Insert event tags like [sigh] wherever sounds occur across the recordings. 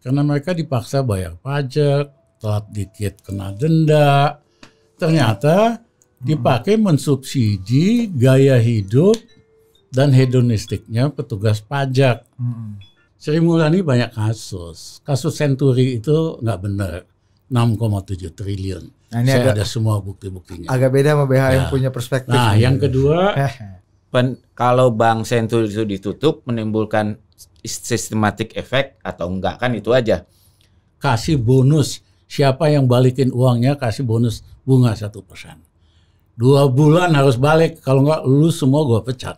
karena mereka dipaksa bayar pajak, telat dikit kena denda. Ternyata dipakai mensubsidi gaya hidup dan hedonistiknya petugas pajak. Hmm. Sri Mulyani banyak kasus. Kasus Century itu nggak benar. 6,7 triliun. Nah, ini Saya agak, ada semua bukti-buktinya. Agak beda sama BH yang punya perspektif. Nah, yang kedua, [laughs] pen, kalau Bank Century itu ditutup menimbulkan sistematik efek atau enggak kan itu aja. Kasih bonus siapa yang balikin uangnya kasih bonus bunga satu persen. Dua bulan harus balik kalau enggak lu semua gue pecat.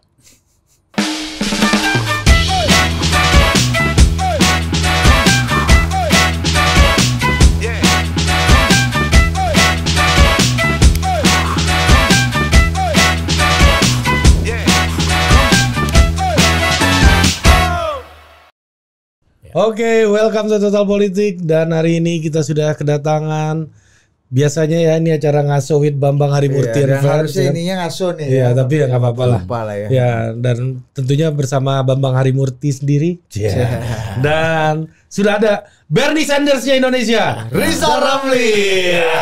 Iya. Oke, okay, welcome to Total Politik dan hari ini kita sudah kedatangan biasanya ya ini acara ngaso with Bambang Harimurti iya, Rifan. Harusnya kan? ininya ngaso nih. Iya, ya, tapi ya nggak apa-apa lah. lah ya. ya. dan tentunya bersama Bambang Hari Harimurti sendiri. Yeah. Iya. dan sudah ada Bernie Sandersnya Indonesia, Rizal Ramli. Iya.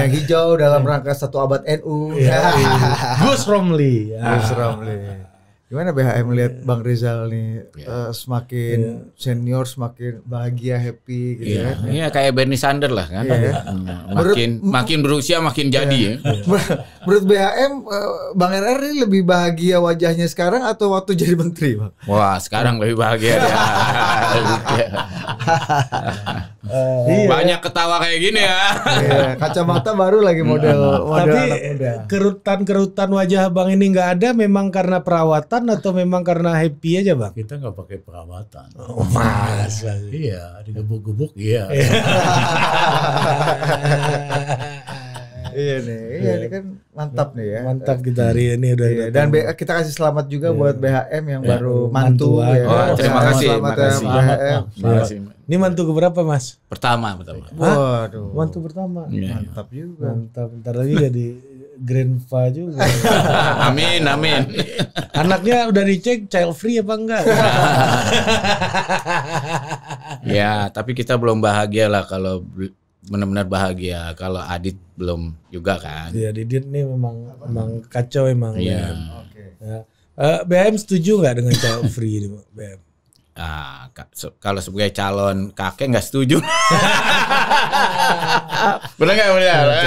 Yang hijau dalam rangka satu abad NU. [laughs] Gus Romli. Gus Romli. Gimana BHM lihat yeah. Bang Rizal nih yeah. Iya. uh, semakin yeah. senior semakin bahagia happy gitu yeah. kan? Iya yeah, kayak Bernie Sanders lah kan. Yeah. Iya. Hmm, makin menurut, makin berusia makin yeah. jadi ya. menurut BHM uh, eh, Bang RR ini lebih bahagia wajahnya sekarang atau waktu jadi menteri, Bang? Wah, sekarang lebih bahagia ya. [laughs] [laughs] Uh, Banyak ketawa kayak gini ya. Iya, kacamata baru lagi iya, model, model Tapi kerutan-kerutan wajah bang ini nggak ada memang karena perawatan atau memang karena happy aja, Bang? Kita nggak pakai perawatan. Oh, mas Iya, digebuk-gebuk iya. [laughs] iya nih, iya ini iya. kan mantap nih ya. Mantap kita hari ini udah. Iya, dan kita kasih selamat juga iya. buat BHM yang iya. baru mantu. mantu ya. oh, ya, terima kasih. terima kasih selamat BHM. Selamat. Ini mantu berapa mas? Pertama, pertama. Waduh. Mantu pertama. Iya. Mantap juga. Mantap. Ntar lagi jadi grandpa juga. [laughs] amin, amin. Anaknya udah dicek child free apa enggak? [laughs] ya, tapi kita belum bahagia lah kalau benar-benar bahagia. Kalau Adit belum juga kan. Iya, Adit nih memang Apa? memang kacau emang. Iya. Oke. Okay. Ya. Uh, eh, BM setuju nggak dengan cowok free ini, BM? Ah, kalau sebagai calon kakek nggak setuju. [laughs] benar nggak benar? Ah. Ya.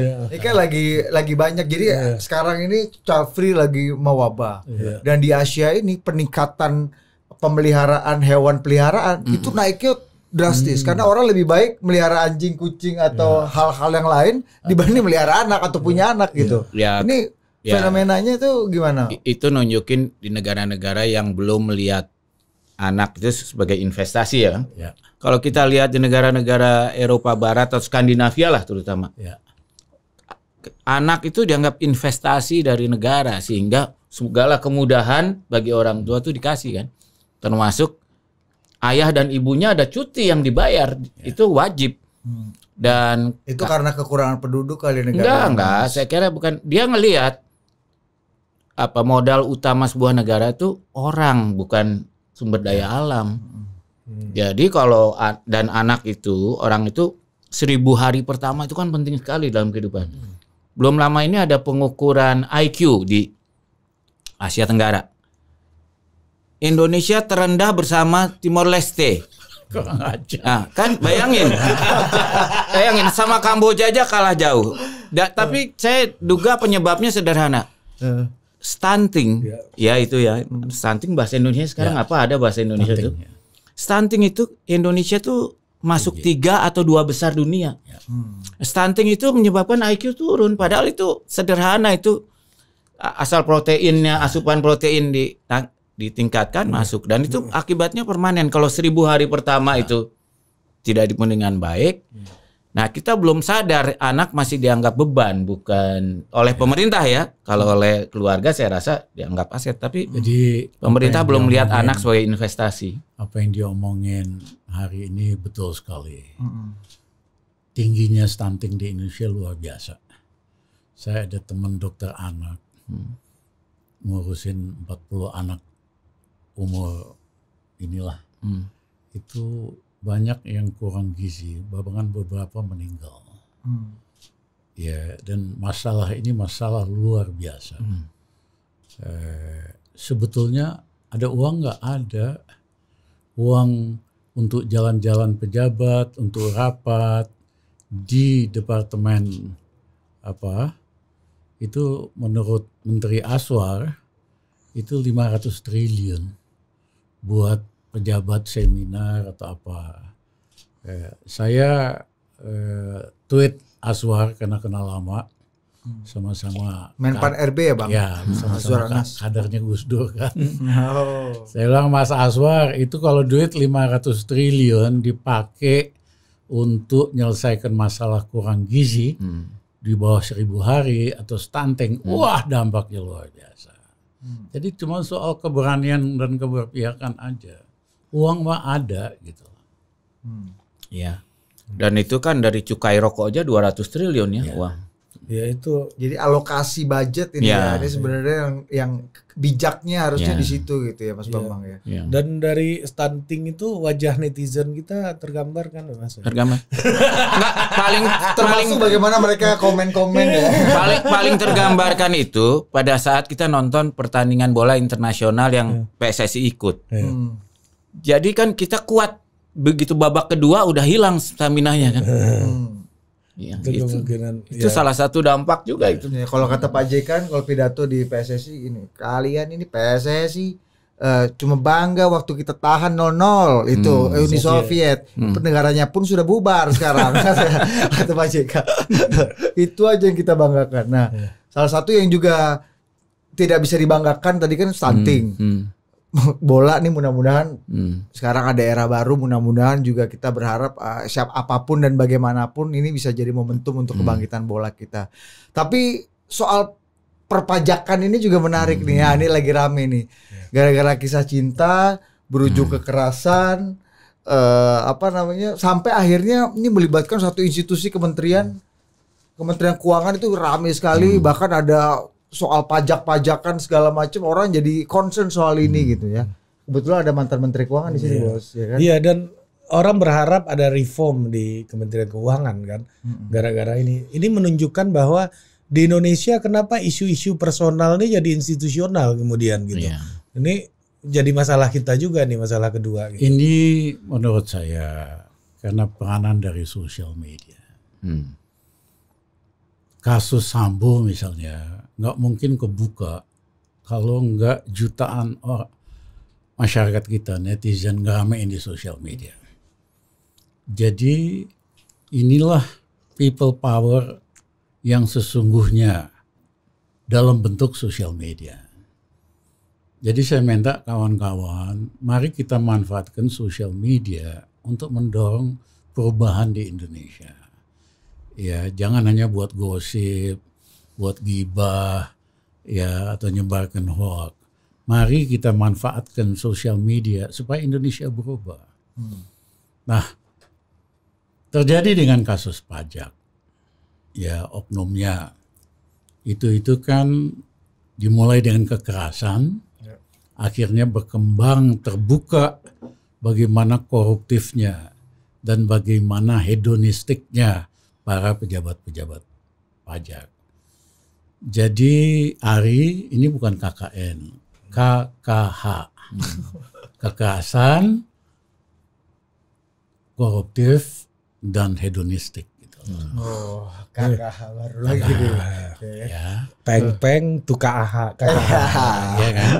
Iya. Ini kan lagi lagi banyak jadi ya. sekarang ini child free lagi mewabah ya. dan di Asia ini peningkatan pemeliharaan hewan peliharaan mm -hmm. itu naiknya drastis hmm. karena orang lebih baik melihara anjing, kucing atau ya. hal-hal ya. yang lain dibanding melihara anak atau punya ya. anak gitu. Ya. ya. Ini ya. fenomenanya itu gimana? Itu nunjukin di negara-negara yang belum melihat anak itu sebagai investasi ya. ya. Kalau kita lihat di negara-negara Eropa Barat atau Skandinavia lah terutama, ya. anak itu dianggap investasi dari negara sehingga segala kemudahan bagi orang tua itu dikasih kan, termasuk ayah dan ibunya ada cuti yang dibayar ya. itu wajib hmm. dan itu karena kekurangan penduduk kali negara enggak enggak saya kira bukan dia ngelihat apa modal utama sebuah negara itu orang bukan sumber daya ya. alam hmm. jadi kalau dan anak itu orang itu seribu hari pertama itu kan penting sekali dalam kehidupan hmm. belum lama ini ada pengukuran IQ di Asia Tenggara Indonesia terendah bersama Timor Leste. Nah, kan bayangin. bayangin sama Kamboja aja kalah jauh. Da, tapi eh. saya duga penyebabnya sederhana. Eh. Stunting. Ya. ya itu ya. Stunting bahasa Indonesia sekarang ya. apa ada bahasa Indonesia itu? Ya. Stunting itu Indonesia tuh masuk iya. tiga atau dua besar dunia. Ya. Hmm. Stunting itu menyebabkan IQ turun. Padahal itu sederhana itu asal proteinnya asupan protein di nah, ditingkatkan iya. masuk dan itu iya. akibatnya permanen kalau seribu hari pertama iya. itu tidak dipenuhi dengan baik nah kita belum sadar anak masih dianggap beban bukan oleh pemerintah ya kalau oleh keluarga saya rasa dianggap aset tapi jadi pemerintah belum melihat anak sebagai investasi apa yang diomongin hari ini betul sekali tingginya stunting di Indonesia luar biasa saya ada teman dokter anak hmm. ngurusin 40 anak umur inilah hmm. itu banyak yang kurang gizi bahkan beberapa meninggal hmm. ya dan masalah ini masalah luar biasa hmm. eh, sebetulnya ada uang nggak ada uang untuk jalan-jalan pejabat untuk rapat di departemen apa itu menurut Menteri Aswar itu 500 triliun buat pejabat seminar atau apa. Eh, saya eh, tweet Aswar karena kenal lama hmm. sama-sama Menpan RB ya bang? Ya, sama-sama Kadarnya kadernya Gus Dur kan. [laughs] Oh. Saya bilang Mas Aswar itu kalau duit 500 triliun dipakai untuk menyelesaikan masalah kurang gizi hmm. di bawah seribu hari atau stunting, hmm. wah dampaknya luar biasa. Hmm. Jadi cuma soal keberanian dan keberpihakan aja. Uang mah ada gitu. Hmm. Ya. Dan itu kan dari cukai rokok aja 200 triliun ya, ya. uang. Ya itu. Jadi alokasi budget ini yeah. ya. ini sebenarnya yang yang bijaknya harusnya yeah. di situ gitu ya Mas yeah. Bambang ya. yeah. Dan dari stunting itu wajah netizen kita tergambar kan Mas? Tergambar. [laughs] nah, paling termasuk paling, bagaimana mereka komen-komen ya. [laughs] Paling paling tergambarkan itu pada saat kita nonton pertandingan bola internasional yang yeah. PSSI ikut. yeah. Hmm. Jadi kan kita kuat begitu babak kedua udah hilang stamina-nya kan. [laughs] Hmm Ya, itu, itu ya. salah satu dampak juga itu. Ya, kalau kata Pak JK kan kalau pidato di PSSI ini kalian ini PSSI uh, eh, cuma bangga waktu kita tahan nol itu hmm, eh, Uni Soviet. Iya. Soviet. Hmm. Negaranya pun sudah bubar sekarang [laughs] kata Pak JK. itu aja yang kita banggakan. Nah, ya. salah satu yang juga tidak bisa dibanggakan tadi kan stunting. Hmm, hmm. [laughs] bola nih mudah-mudahan hmm. sekarang ada era baru mudah-mudahan juga kita berharap uh, siap apapun dan bagaimanapun ini bisa jadi momentum untuk hmm. kebangkitan bola kita. Tapi soal perpajakan ini juga menarik hmm. nih ya hmm. ini lagi rame nih. Ya. Gara-gara kisah cinta berujung hmm. kekerasan uh, apa namanya sampai akhirnya ini melibatkan satu institusi kementerian hmm. Kementerian Keuangan itu rame sekali hmm. bahkan ada soal pajak-pajakan segala macam orang jadi concern soal ini hmm. gitu ya. Kebetulan ada mantan menteri keuangan di sini, iya. Bos, ya kan? Iya, dan orang berharap ada reform di Kementerian Keuangan kan hmm. gara-gara ini. Ini menunjukkan bahwa di Indonesia kenapa isu-isu personal ini jadi institusional kemudian gitu. Yeah. Ini jadi masalah kita juga nih masalah kedua gitu. Ini menurut saya karena peranan dari sosial media. Hmm. Kasus Sambo misalnya nggak mungkin kebuka kalau nggak jutaan orang masyarakat kita netizen ngamein di sosial media. Jadi inilah people power yang sesungguhnya dalam bentuk sosial media. Jadi saya minta kawan-kawan, mari kita manfaatkan sosial media untuk mendorong perubahan di Indonesia. Ya, jangan hanya buat gosip, buat gibah ya atau nyebarkan hoax. Mari kita manfaatkan sosial media supaya Indonesia berubah. Hmm. Nah, terjadi dengan kasus pajak. Ya, oknumnya itu-itu kan dimulai dengan kekerasan, ya. akhirnya berkembang terbuka bagaimana koruptifnya dan bagaimana hedonistiknya para pejabat-pejabat pajak. Jadi Ari ini bukan KKN, KKH. Hmm. Kekerasan, koruptif, dan hedonistik. Gitu. Oh, KKH eh, baru lagi Ya. Peng-peng tukah KKH. [laughs] ya kan?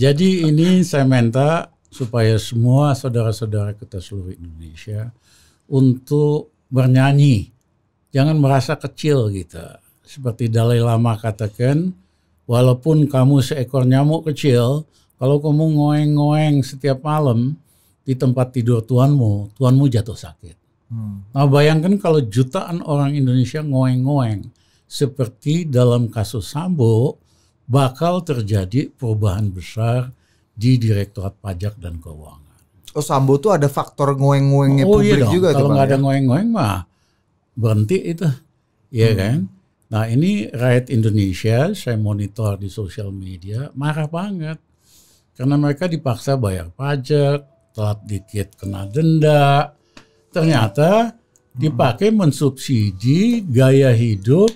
Jadi ini saya minta supaya semua saudara-saudara kita seluruh Indonesia untuk bernyanyi. Jangan merasa kecil gitu seperti Dalai Lama katakan, walaupun kamu seekor nyamuk kecil, kalau kamu ngoeng-ngoeng setiap malam di tempat tidur tuanmu, tuanmu jatuh sakit. Hmm. Nah bayangkan kalau jutaan orang Indonesia ngoeng-ngoeng, seperti dalam kasus Sambo, bakal terjadi perubahan besar di Direktorat Pajak dan Keuangan. Oh Sambo tuh ada faktor ngoeng-ngoengnya oh, iya publik iya juga. Kalau nggak ada ya? ngoeng-ngoeng mah berhenti itu, ya hmm. kan? Nah ini rakyat Indonesia, saya monitor di sosial media, marah banget. Karena mereka dipaksa bayar pajak, telat dikit kena denda. Ternyata dipakai mensubsidi gaya hidup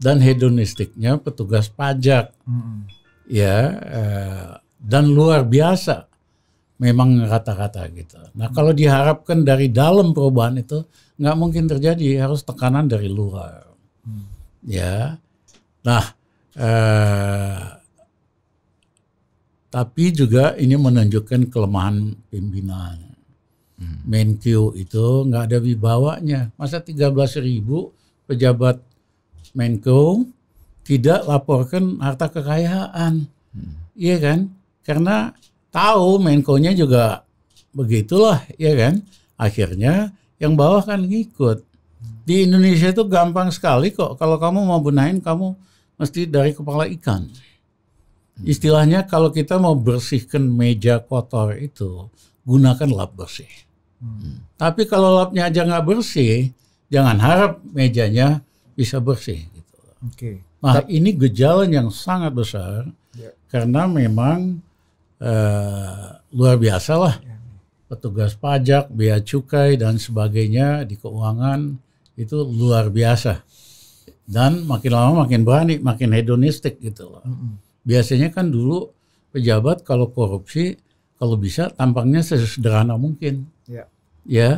dan hedonistiknya petugas pajak. Ya, eh, dan luar biasa memang rata-rata gitu. Nah kalau diharapkan dari dalam perubahan itu nggak mungkin terjadi, harus tekanan dari luar. Hmm ya. Nah, eh, tapi juga ini menunjukkan kelemahan pimpinan. Hmm. Menkyu itu nggak ada wibawanya. Masa belas ribu pejabat Menko tidak laporkan harta kekayaan. Hmm. Iya kan? Karena tahu Menko-nya juga begitulah, iya kan? Akhirnya yang bawah kan ngikut. Di Indonesia itu gampang sekali kok. Kalau kamu mau benahin, kamu mesti dari kepala ikan. Hmm. Istilahnya kalau kita mau bersihkan meja kotor itu, gunakan lap bersih. Hmm. Tapi kalau lapnya aja nggak bersih, jangan harap mejanya bisa bersih. Gitu. Okay. Nah ini gejala yang sangat besar yeah. karena memang uh, luar biasa lah. Yeah. Petugas pajak, bea cukai dan sebagainya di keuangan itu luar biasa dan makin lama makin berani makin hedonistik gitu loh biasanya kan dulu pejabat kalau korupsi kalau bisa tampangnya sesederhana mungkin yeah. ya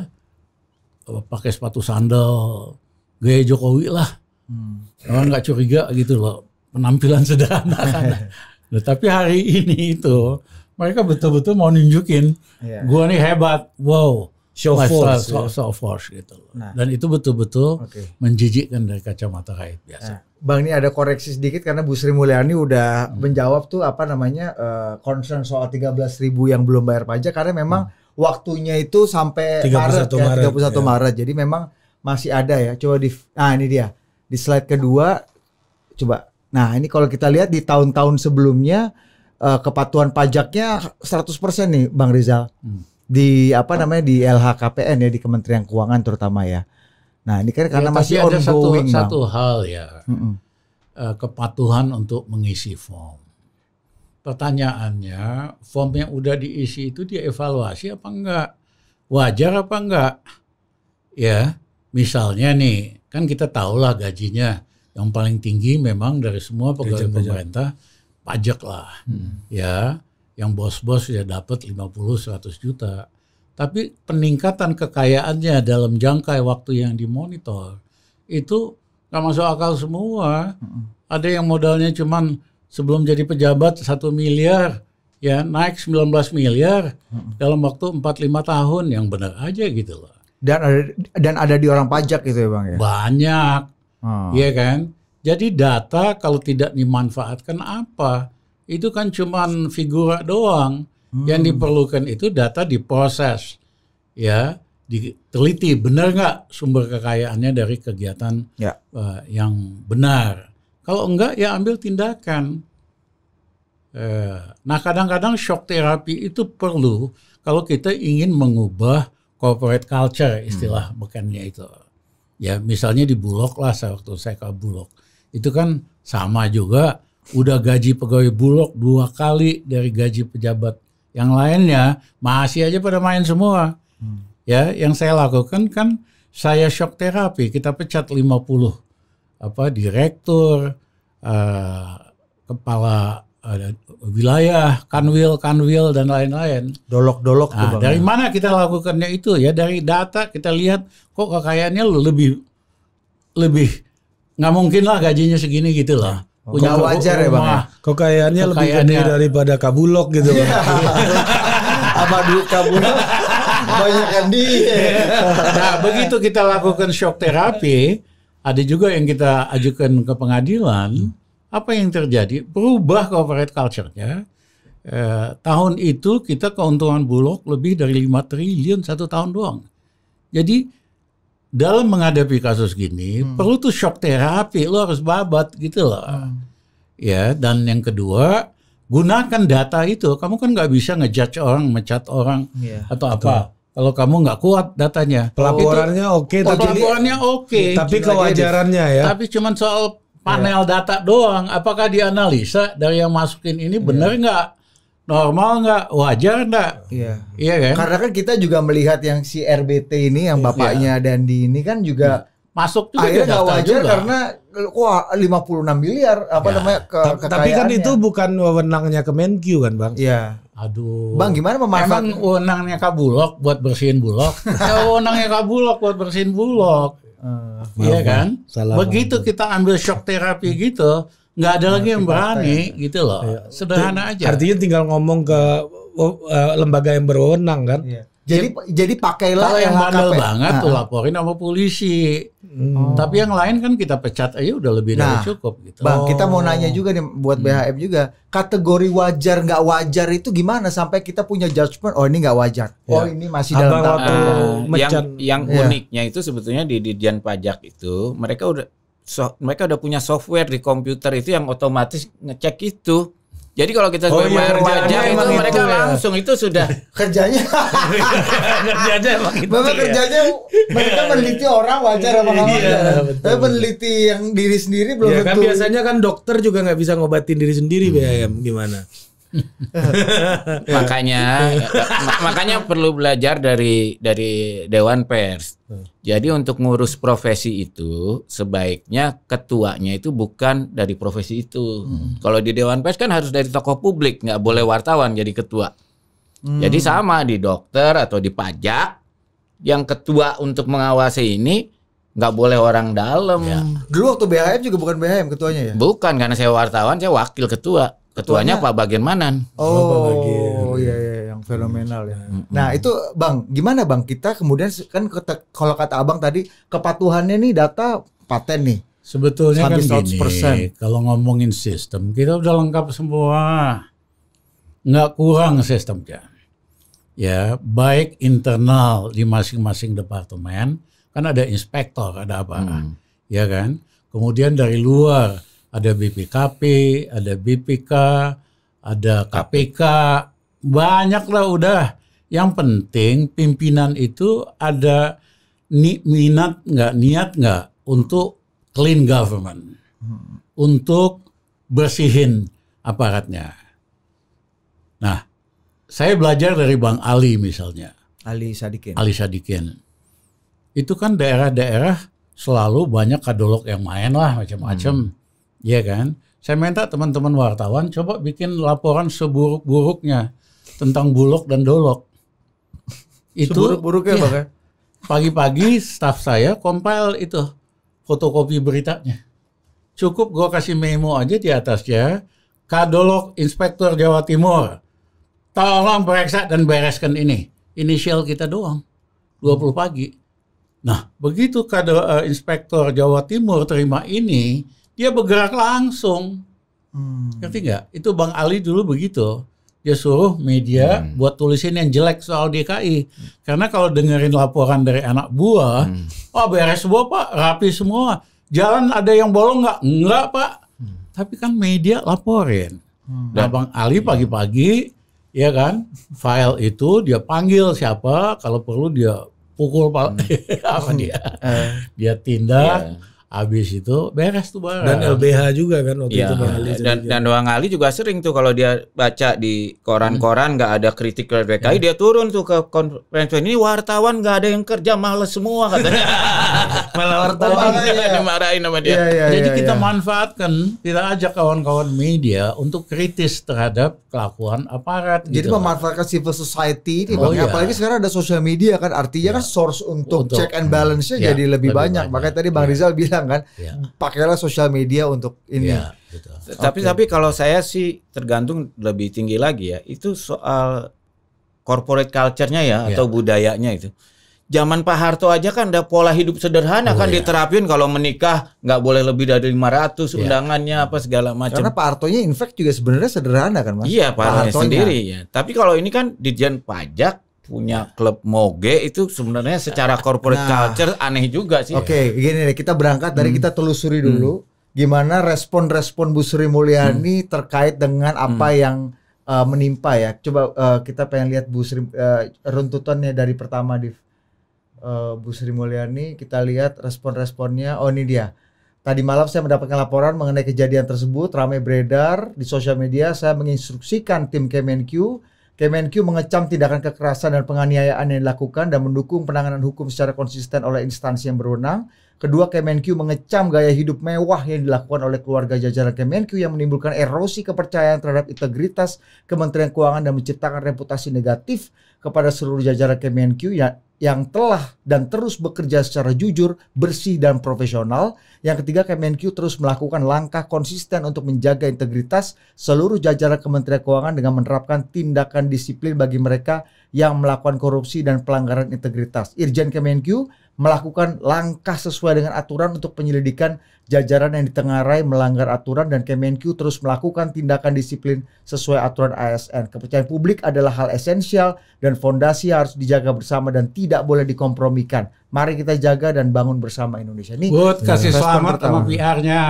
pakai sepatu sandal gaya Jokowi lah hmm. orang nggak curiga gitu loh penampilan sederhana kan. [laughs] nah, tapi hari ini itu mereka betul-betul mau nunjukin yeah. gua nih hebat wow show force, show, ya. so force gitu loh. Nah. Dan itu betul-betul okay. menjijikkan dari kacamata rakyat biasa. Nah. Bang ini ada koreksi sedikit karena Bu Sri Mulyani udah hmm. menjawab tuh apa namanya uh, concern soal 13 ribu yang belum bayar pajak karena memang hmm. waktunya itu sampai 31 Maret, ya, Maret Maret. ya. Maret. Jadi memang masih ada ya. Coba di nah ini dia. Di slide kedua coba. Nah, ini kalau kita lihat di tahun-tahun sebelumnya uh, kepatuhan pajaknya 100% nih Bang Rizal. Hmm di apa namanya di LHKPN ya di Kementerian Keuangan terutama ya. Nah ini kan karena ya, masih ada Satu, bang. satu hal ya mm -mm. kepatuhan untuk mengisi form. Pertanyaannya form yang udah diisi itu dievaluasi apa enggak? Wajar apa enggak? Ya misalnya nih kan kita tahulah gajinya yang paling tinggi memang dari semua pegawai pemerintah pajak lah hmm. ya yang bos-bos ya dapat 50 100 juta. Tapi peningkatan kekayaannya dalam jangka waktu yang dimonitor itu nggak masuk akal semua. Ada yang modalnya cuman sebelum jadi pejabat satu miliar ya naik 19 miliar dalam waktu 4 5 tahun yang benar aja gitu loh. Dan ada dan ada di orang pajak gitu ya Bang ya. Banyak. Oh. Iya kan? Jadi data kalau tidak dimanfaatkan apa? itu kan cuma figura doang. Hmm. Yang diperlukan itu data diproses, ya, diteliti benar nggak sumber kekayaannya dari kegiatan ya. uh, yang benar. Kalau enggak ya ambil tindakan. Uh, nah kadang-kadang shock terapi itu perlu kalau kita ingin mengubah corporate culture istilah hmm. bekannya itu. Ya misalnya di Bulog lah waktu saya ke Bulog itu kan sama juga udah gaji pegawai bulog dua kali dari gaji pejabat yang lainnya masih aja pada main semua hmm. ya yang saya lakukan kan saya shock terapi kita pecat 50 apa direktur uh, kepala uh, wilayah kanwil kanwil dan lain-lain dolok dolok nah, dari ya? mana kita lakukannya itu ya dari data kita lihat kok kekayaannya lebih lebih nggak mungkin lah gajinya segini gitu lah Oh, punya wajar ya bang Kok ya? Kekayaannya lebih gede daripada kabulok gitu bang. Apa iya. [laughs] duit kabulok? Banyak yang di. Nah begitu kita lakukan shock terapi, ada juga yang kita ajukan ke pengadilan. apa yang terjadi? Berubah corporate culture-nya. Eh, tahun itu kita keuntungan Bulog lebih dari 5 triliun satu tahun doang. Jadi dalam menghadapi kasus gini hmm. perlu tuh shock terapi lo harus babat gitu loh hmm. ya dan yang kedua gunakan data itu kamu kan nggak bisa ngejudge orang mecat orang yeah, atau apa betul. kalau kamu nggak kuat datanya pelaporannya oke okay, tapi pelaporannya oke okay, ya, tapi kewajarannya ya tapi cuman soal panel yeah. data doang apakah dianalisa dari yang masukin ini benar iya. nggak normal nggak wajar nggak iya iya kan karena kan kita juga melihat yang si RBT ini yang iya. bapaknya iya. dan di ini kan juga hmm. masuk juga akhirnya nggak wajar juga. karena wah enam miliar apa ya. namanya ke tapi kan itu bukan wewenangnya Kemenkyu kan bang iya aduh bang gimana memanfaatkan emang wewenangnya Kabulok buat bersihin bulog [laughs] ya wewenangnya Kabulok buat bersihin bulog eh. iya kan salah begitu kita ambil shock terapi gitu nggak ada nah, lagi yang berani ya. gitu loh. ya. Sederhana aja. Artinya tinggal ngomong ke eh, lembaga yang berwenang kan. Iya. ya. Jadi jadi pakailah kalau yang handal banget nah. tuh laporin sama polisi. Hmm. Tapi yang lain kan kita pecat aja udah lebih nah, dari cukup gitu. Bang, kita mau nanya juga nih buat hmm. BHM juga, kategori wajar nggak wajar itu gimana sampai kita punya judgement oh ini nggak wajar. Ya. Oh ini masih Abang dalam tahap uh, yang yang ya. uniknya itu sebetulnya di Dirjen Pajak itu mereka udah so, mereka udah punya software di komputer itu yang otomatis ngecek itu. Jadi kalau kita oh, iya, kerjanya itu itu mereka itu, ya. langsung itu sudah [laughs] kerjanya. kerjanya emang gitu. Ya. kerjanya mereka [laughs] meneliti orang wajar apa enggak iya, Tapi meneliti yang diri sendiri belum ya, tentu. Kan biasanya kan dokter juga nggak bisa ngobatin diri sendiri hmm. BAM gimana? [laughs] makanya makanya perlu belajar dari dari Dewan Pers. Jadi untuk ngurus profesi itu sebaiknya ketuanya itu bukan dari profesi itu. Hmm. Kalau di Dewan Pers kan harus dari tokoh publik, nggak boleh wartawan jadi ketua. Hmm. Jadi sama di dokter atau di pajak yang ketua untuk mengawasi ini nggak boleh orang dalam. Ya. Dulu waktu BHM juga bukan BHM ketuanya ya? Bukan karena saya wartawan, saya wakil ketua. Ketuanya, Pak Bagian Manan. Oh, oh Pak Bagian. oh iya, iya, iya yang fenomenal ya. Nah itu Bang, gimana Bang kita kemudian kan kalau kata Abang tadi kepatuhannya nih data paten nih. Sebetulnya kan 100%. gini, kalau ngomongin sistem, kita udah lengkap semua. Nggak kurang sistemnya. Ya, baik internal di masing-masing departemen, kan ada inspektor, ada apa, hmm. ya kan? Kemudian dari luar, ada BPKP, ada BPK, ada KPK, banyaklah udah. Yang penting pimpinan itu ada ni minat nggak, niat nggak untuk clean government, hmm. untuk bersihin aparatnya. Nah, saya belajar dari Bang Ali misalnya. Ali Sadikin. Ali Sadikin. Itu kan daerah-daerah selalu banyak kadolok yang main lah macam-macam. Hmm. Iya kan? Saya minta teman-teman wartawan coba bikin laporan seburuk-buruknya tentang Bulog dan Dolok. [laughs] Itu seburuk-buruknya iya. ya, Pak. Pagi-pagi staff saya compile itu fotokopi beritanya. Cukup gue kasih memo aja di atasnya. Kadolok Inspektur Jawa Timur. Tolong periksa dan bereskan ini. Inisial kita doang. 20 pagi. Nah, begitu kado uh, eh, Inspektur Jawa Timur terima ini, dia bergerak langsung. Hmm. Ngerti nggak? Itu Bang Ali dulu begitu. Dia suruh media hmm. buat tulisin yang jelek soal DKI. Karena kalau dengerin laporan dari anak buah, hmm. oh beres semua pak, rapi semua. Jalan ada yang bolong nggak? Nggak pak. Hmm. Tapi kan media laporin. Hmm. Nah Bang Ali pagi-pagi, ya kan, file itu dia panggil siapa, kalau perlu dia pukul hmm. [laughs] apa dia, eh. dia tindak. Yeah Habis itu beres tuh barang. Dan LBH juga kan waktu ya, itu Bang Ali. Dan, dan Bang Ali juga sering tuh kalau dia baca di koran-koran nggak -koran, ada kritik dari PKI, ya. dia turun tuh ke konferensi ini wartawan nggak ada yang kerja, males semua katanya. [laughs] Malah wartawan iya. dimarahin sama dia. Ya, ya, Jadi ya, kita ya. manfaatkan, kita ajak kawan-kawan media untuk kritis terhadap kelakuan aparat. Jadi gitu. memanfaatkan civil society ini oh, Bang. Iya. Apalagi sekarang ada sosial media kan, artinya ya. kan source untuk, untuk check and balance-nya ya, jadi lebih, lebih banyak. banyak. Makanya tadi Bang ya. Rizal bilang sekarang kan. Yeah. Pakailah sosial media untuk ini. Yeah, betul. Okay. Tapi kalau saya sih tergantung lebih tinggi lagi ya. Itu soal corporate culture-nya ya yeah. atau budayanya itu. Zaman Pak Harto aja kan ada pola hidup sederhana oh, kan iya. diterapin kalau menikah nggak boleh lebih dari 500 yeah. undangannya apa segala macam. Karena Pak Hartonya infek juga sebenarnya sederhana kan Mas. Iya Pak, Pak Harto sendiri ya. Tapi kalau ini kan dijen Pajak punya klub moge itu sebenarnya secara nah, corporate nah, culture aneh juga sih. Oke, okay, gini deh kita berangkat dari hmm. kita telusuri dulu hmm. gimana respon-respon Bu Sri Mulyani hmm. terkait dengan apa hmm. yang uh, menimpa ya. Coba uh, kita pengen lihat Bu Sri uh, runtutannya dari pertama di uh, Bu Sri Mulyani kita lihat respon-responnya. Oh ini dia. Tadi malam saya mendapatkan laporan mengenai kejadian tersebut ramai beredar di sosial media. Saya menginstruksikan tim Kemenq Kemenkyu mengecam tindakan kekerasan dan penganiayaan yang dilakukan dan mendukung penanganan hukum secara konsisten oleh instansi yang berwenang. Kedua, Kemenkyu mengecam gaya hidup mewah yang dilakukan oleh keluarga jajaran Kemenkyu yang menimbulkan erosi kepercayaan terhadap integritas Kementerian Keuangan dan menciptakan reputasi negatif kepada seluruh jajaran Kemenkyu ya, yang telah dan terus bekerja secara jujur, bersih dan profesional. Yang ketiga, Kemenq terus melakukan langkah konsisten untuk menjaga integritas seluruh jajaran Kementerian Keuangan dengan menerapkan tindakan disiplin bagi mereka yang melakukan korupsi dan pelanggaran integritas. Irjen Kemenq melakukan langkah sesuai dengan aturan untuk penyelidikan jajaran yang ditengarai melanggar aturan dan Kemenkyu terus melakukan tindakan disiplin sesuai aturan ASN. Kepercayaan publik adalah hal esensial dan fondasi harus dijaga bersama dan tidak boleh dikompromikan. Mari kita jaga dan bangun bersama Indonesia. Ini Good, ya, kasih selamat sama PR-nya.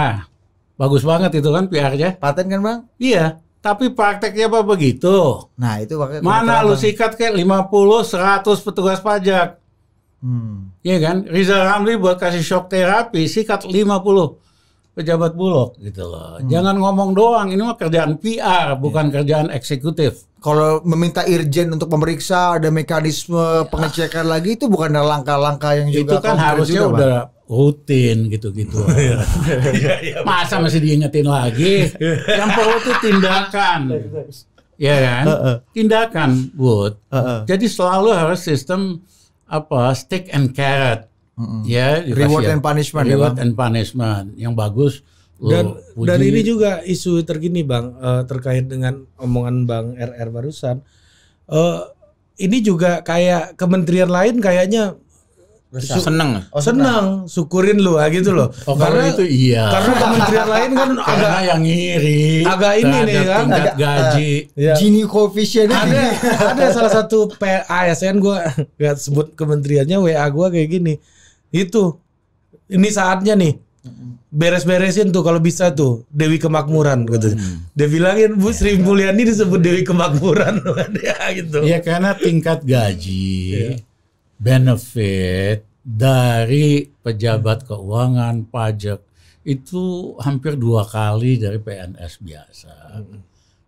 Bagus banget itu kan PR-nya. Paten kan Bang? Iya. Tapi prakteknya apa begitu? Nah itu Mana lu sikat kayak 50, 100 petugas pajak Hmm. Iya kan? Rizal Ramli buat kasih shock terapi sikat 50 pejabat bulog gitu loh. Hmm. Jangan ngomong doang, ini mah kerjaan PR bukan yeah. kerjaan eksekutif. Kalau meminta irjen untuk memeriksa ada mekanisme ya. pengecekan lagi itu bukan langkah-langkah yang juga itu kan harusnya juga, udah bang? rutin gitu-gitu. [laughs] Iya. Masa masih diingetin lagi? yang perlu itu tindakan. ya kan? Tindakan, buat. Jadi selalu harus sistem apa stick and carrot mm-hmm. ya reward and punishment reward ya, and punishment yang bagus dan puji. dan ini juga isu terkini bang uh, terkait dengan omongan bang RR barusan uh, ini juga kayak kementerian lain kayaknya Su Seneng. Oh, seneng. Syukurin lu ah gitu loh. Oh, karena, karena itu iya. Karena kementerian lain kan agak yang iri Agak ini nih kan agak ah, gaji. Uh, Gini koefisien ada ada salah satu PASN gue [laughs] nggak sebut kementeriannya WA gua kayak gini. Itu ini saatnya nih beres-beresin tuh kalau bisa tuh Dewi Kemakmuran gitu. Hmm. Dia bilangin Bu Sri iya. Mulyani disebut Dewi Kemakmuran [laughs] iya, gitu. Iya karena tingkat gaji. ya benefit dari pejabat keuangan, pajak itu hampir dua kali dari PNS biasa.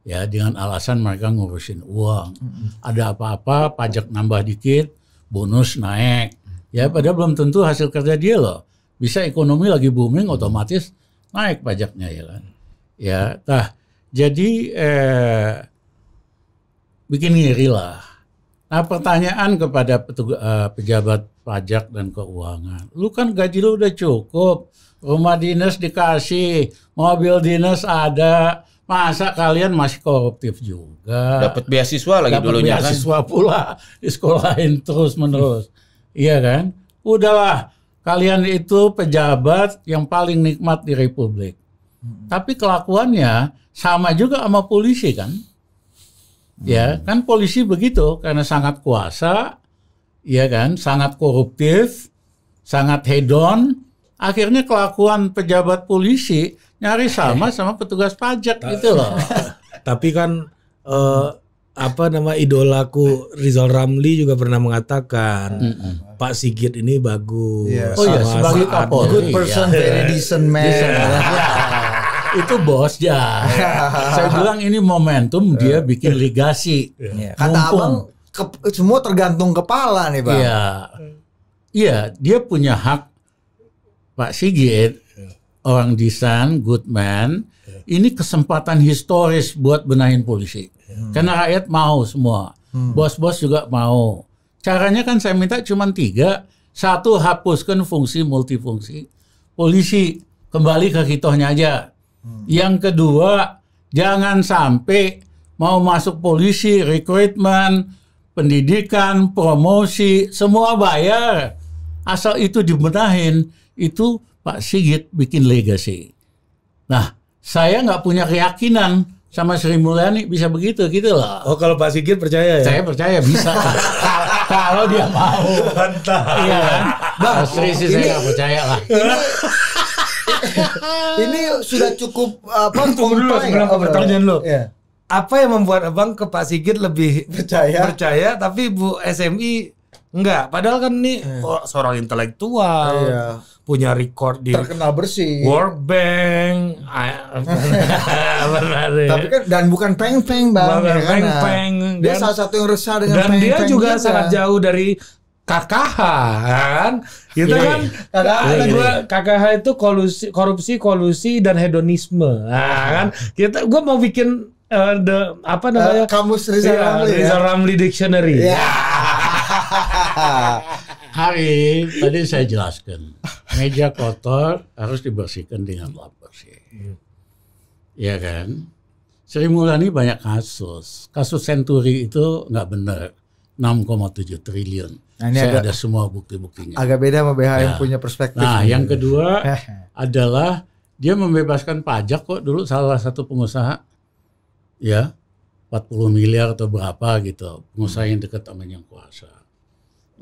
Ya, dengan alasan mereka ngurusin uang. Ada apa-apa, pajak nambah dikit, bonus naik. Ya, padahal belum tentu hasil kerja dia loh. Bisa ekonomi lagi booming, otomatis naik pajaknya ya kan. Ya, tah jadi eh, bikin ngiri lah Nah pertanyaan kepada petugas, uh, eh, pejabat pajak dan keuangan, lu kan gaji lu udah cukup, rumah dinas dikasih, mobil dinas ada, masa kalian masih koruptif juga? Dapat beasiswa lagi Dapet dulunya beasiswa kan? Beasiswa pula disekolahin terus menerus, iya kan? Udahlah, kalian itu pejabat yang paling nikmat di republik. Hmm. Tapi kelakuannya sama juga sama polisi kan? ya kan polisi begitu karena sangat kuasa ya kan sangat koruptif sangat hedon akhirnya kelakuan pejabat polisi nyaris sama eh. sama petugas pajak Ta gitu loh [laughs] tapi kan uh, apa nama idolaku Rizal Ramli juga pernah mengatakan mm -mm. Pak Sigit ini bagus yeah. oh iya sebagai kapolri good person yeah. very iya. decent man iya. Iya itu bosnya. [laughs] Saya bilang ini momentum dia eh. bikin ligasi. Yeah. Iya. Kata abang ke, semua tergantung kepala nih bang. Iya, iya dia punya hak Pak Sigit iya. orang desain Goodman iya. ini kesempatan historis buat benahin polisi karena rakyat mau semua hmm. bos-bos juga mau caranya kan saya minta cuma tiga satu hapuskan fungsi multifungsi polisi kembali ke hitohnya aja Hmm. Yang kedua, jangan sampai mau masuk polisi, rekrutmen, pendidikan, promosi, semua bayar. Asal itu dibenahin, itu Pak Sigit bikin legacy. Nah, saya nggak punya keyakinan sama Sri Mulyani bisa begitu gitu loh. Oh kalau Pak Sigit percaya ya? Saya percaya bisa. [laughs] kalau dia mau. Entah. Iya kan? Nah, Sri sih saya nggak percaya lah. [laughs] [laughs] ini sudah cukup apa tunggu dulu sebelum pertanyaan lo iya. apa yang membuat abang ke Pak Sigit lebih [laughs] percaya percaya tapi Bu SMI Enggak, padahal kan ini yeah. Oh, seorang intelektual, yeah. punya record di terkenal bersih, World Bank, [laughs] tapi kan dan bukan peng peng bang, bukan ya kan? peng peng, dia salah satu yang resah dengan dan peng -peng dia juga juga sangat jauh dari KKH kan itu yeah, kan KKH yeah, yeah. KKH itu kolusi, korupsi kolusi dan hedonisme nah, kan kita gue mau bikin uh, the apa namanya uh, kamus Rizal yeah, Ramli Rizal ya? Ramli dictionary yeah. Ya. [laughs] Hari tadi saya jelaskan meja kotor harus dibersihkan dengan lap bersih Iya, iya kan Sri Mulyani banyak kasus kasus senturi itu nggak benar 6,7 triliun Nah, ini saya agak, ada semua bukti-buktinya. Agak beda sama BH ya. Nah. yang punya perspektif. Nah, yang kedua [laughs] adalah dia membebaskan pajak kok dulu salah satu pengusaha ya 40 miliar atau berapa gitu. Pengusaha yang dekat sama yang kuasa.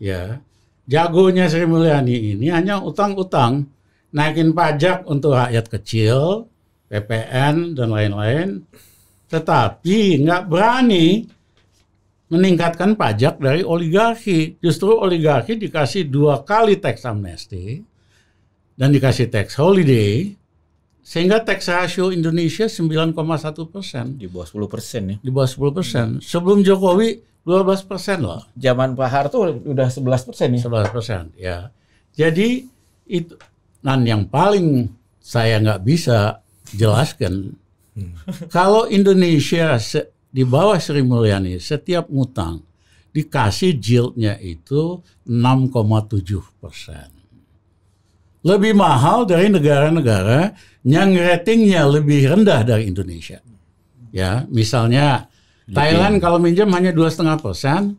Ya. Jagonya Sri Mulyani ini hanya utang-utang, naikin pajak untuk rakyat kecil, PPN dan lain-lain. Tetapi nggak berani meningkatkan pajak dari oligarki. Justru oligarki dikasih dua kali tax amnesty dan dikasih tax holiday sehingga tax ratio Indonesia 9,1 persen. Di bawah 10 persen ya? Di bawah 10 persen. Sebelum Jokowi 12 persen loh. Zaman Pak Harto udah 11 persen ya? 11 persen ya. Jadi itu dan yang paling saya nggak bisa jelaskan hmm. kalau Indonesia di bawah Sri Mulyani setiap ngutang dikasih jiltnya itu 6,7 persen. Lebih mahal dari negara-negara yang ratingnya lebih rendah dari Indonesia. Ya, misalnya Thailand kalau minjem hanya dua setengah persen,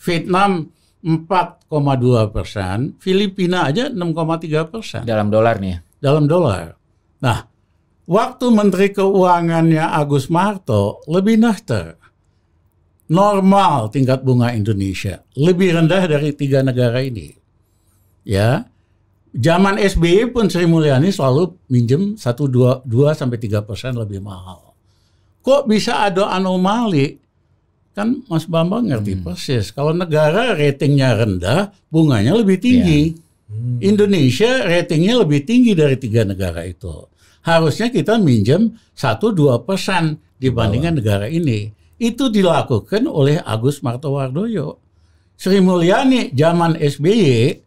Vietnam 4,2 persen, Filipina aja 6,3 persen. Dalam dolar nih. Ya? Dalam dolar. Nah, Waktu Menteri Keuangannya Agus Marto lebih nahter, Normal tingkat bunga Indonesia. Lebih rendah dari tiga negara ini. Ya, Zaman SBY pun Sri Mulyani selalu minjem 1, 2, 2 sampai 3 persen lebih mahal. Kok bisa ada anomali? Kan Mas Bambang ngerti hmm. persis. Kalau negara ratingnya rendah, bunganya lebih tinggi. Yeah. Hmm. Indonesia ratingnya lebih tinggi dari tiga negara itu harusnya kita minjem satu dua persen dibandingkan negara ini. Itu dilakukan oleh Agus Martowardoyo. Sri Mulyani zaman SBY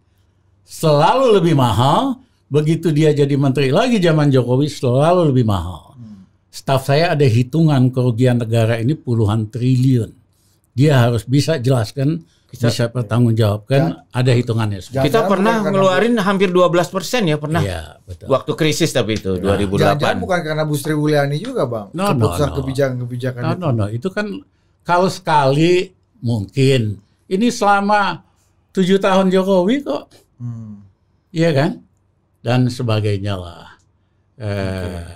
selalu lebih mahal, begitu dia jadi menteri lagi zaman Jokowi selalu lebih mahal. Hmm. Staf saya ada hitungan kerugian negara ini puluhan triliun. Dia harus bisa jelaskan kita bisa bertanggung jawab kan ya. ada hitungannya. Jangan kita pernah ngeluarin hampir hampir 12 persen ya pernah. Iya, betul. Waktu krisis tapi itu ya. 2008. Jangan-jangan bukan karena Bu Sri Mulyani juga bang. No, no, no. kebijakan-kebijakan no, itu. No, no, itu kan kalau sekali mungkin. Ini selama tujuh tahun Jokowi kok, hmm. iya kan? Dan sebagainya lah. Eh,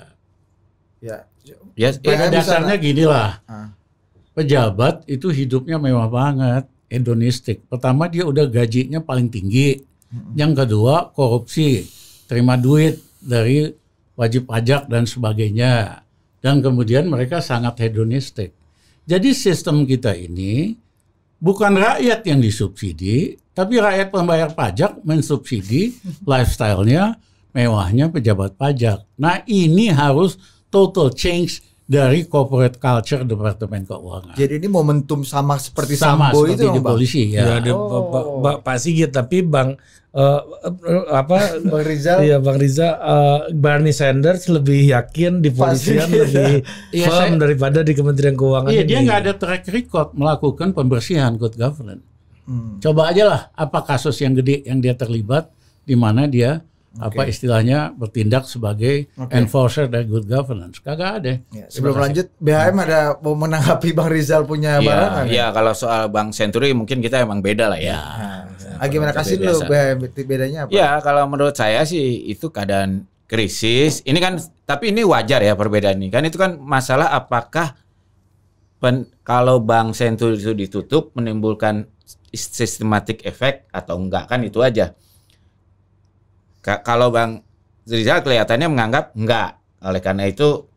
ya, ya, ya dasarnya gini lah. Ah. Pejabat itu hidupnya mewah banget hedonistik. Pertama dia udah gajinya paling tinggi. Yang kedua korupsi, terima duit dari wajib pajak dan sebagainya. Dan kemudian mereka sangat hedonistik. Jadi sistem kita ini bukan rakyat yang disubsidi, tapi rakyat pembayar pajak mensubsidi [laughs] lifestyle-nya, mewahnya pejabat pajak. Nah ini harus total change dari corporate culture Departemen Keuangan. Jadi ini momentum sama seperti sama Sambo seperti itu di polisi ya. ya oh. Pak, Pak Sigit tapi Bang uh, apa [laughs] Bang Riza? Iya Bang Riza uh, eh, Barney Sanders lebih yakin di polisian lebih [laughs] ya, firm saya, daripada di Kementerian Keuangan. Iya, dia nggak ada track record melakukan pembersihan good governance. Hmm. Coba aja lah apa kasus yang gede yang dia terlibat di mana dia okay. apa istilahnya bertindak sebagai okay. enforcer dari good governance. Kagak ada. Ya, sebelum lanjut BHM ada mau menanggapi Bang Rizal punya ya, barang Iya, ya, kalau soal bank Century mungkin kita emang beda lah ya. ya. Nah, gimana kasih lu BHM bedanya apa? Ya, kalau menurut saya sih itu keadaan krisis. Ini kan tapi ini wajar ya perbedaan ini. Kan itu kan masalah apakah pen, kalau bank Century itu ditutup menimbulkan systematic efek atau enggak kan itu aja. Kalau Bang Rizal kelihatannya menganggap enggak. Oleh karena itu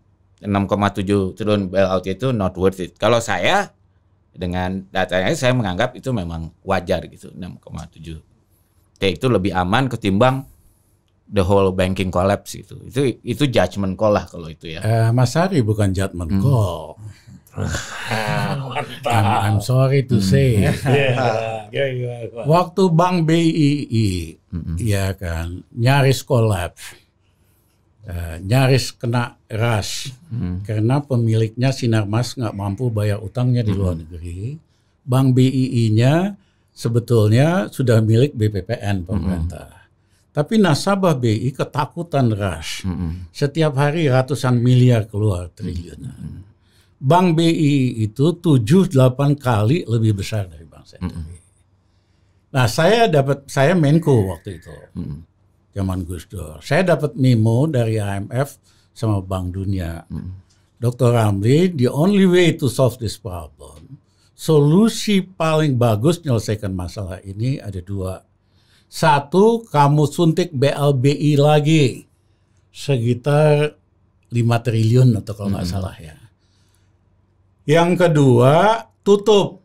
6,7 triliun bailout itu not worth it. Kalau saya dengan datanya saya menganggap itu memang wajar gitu 6,7. T itu lebih aman ketimbang the whole banking collapse itu. Itu itu judgment call lah kalau itu ya. Uh, Mas Ari bukan judgment hmm. call. Mantap. I'm, I'm sorry to say. [laughs] yeah. Waktu Bank BII Iya mm -hmm. kan, nyaris kolaps, uh, eh, nyaris kena ras mm. karena pemiliknya Sinarmas nggak mampu bayar utangnya di luar negeri. Bank BII-nya sebetulnya sudah milik BPPN pemerintah. Tapi nasabah BI ketakutan ras. Setiap hari ratusan miliar keluar triliunan. Bank BI itu tujuh delapan kali lebih besar dari bank Mm-hmm. Nah saya dapat saya Menko waktu itu hmm. zaman Gus Dur. Saya dapat memo dari IMF sama Bank Dunia. Hmm. Dr. Ramli, the only way to solve this problem, solusi paling bagus menyelesaikan masalah ini ada dua. Satu, kamu suntik BLBI lagi sekitar 5 triliun atau kalau nggak hmm. salah ya. Yang kedua, tutup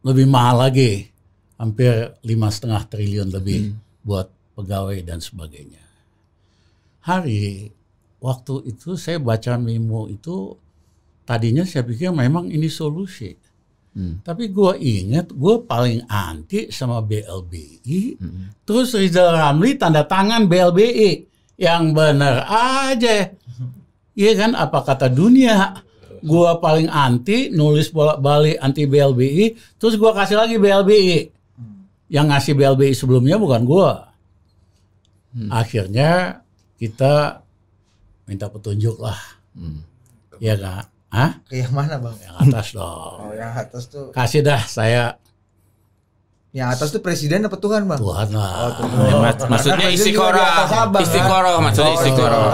lebih mahal lagi hampir lima setengah triliun lebih hmm. buat pegawai dan sebagainya. Hari waktu itu saya baca memo itu tadinya saya pikir memang ini solusi. Hmm. Tapi gue ingat gue paling anti sama BLBI. Hmm. Terus Rizal Ramli tanda tangan BLBI yang benar aja. Iya kan apa kata dunia? Gue paling anti nulis bolak-balik anti BLBI, terus gue kasih lagi BLBI yang ngasih BLBI sebelumnya bukan gua. Hmm. Akhirnya kita minta petunjuk lah. Hmm. Iya kak. Hah? Ke yang mana bang? Yang atas dong. Oh yang atas tuh. Kasih dah saya. Yang atas tuh presiden apa Tuhan bang? Tuhan lah. Oh, Tuhan. Oh, Tuhan. maksudnya Isi Istiqoroh maksudnya korong.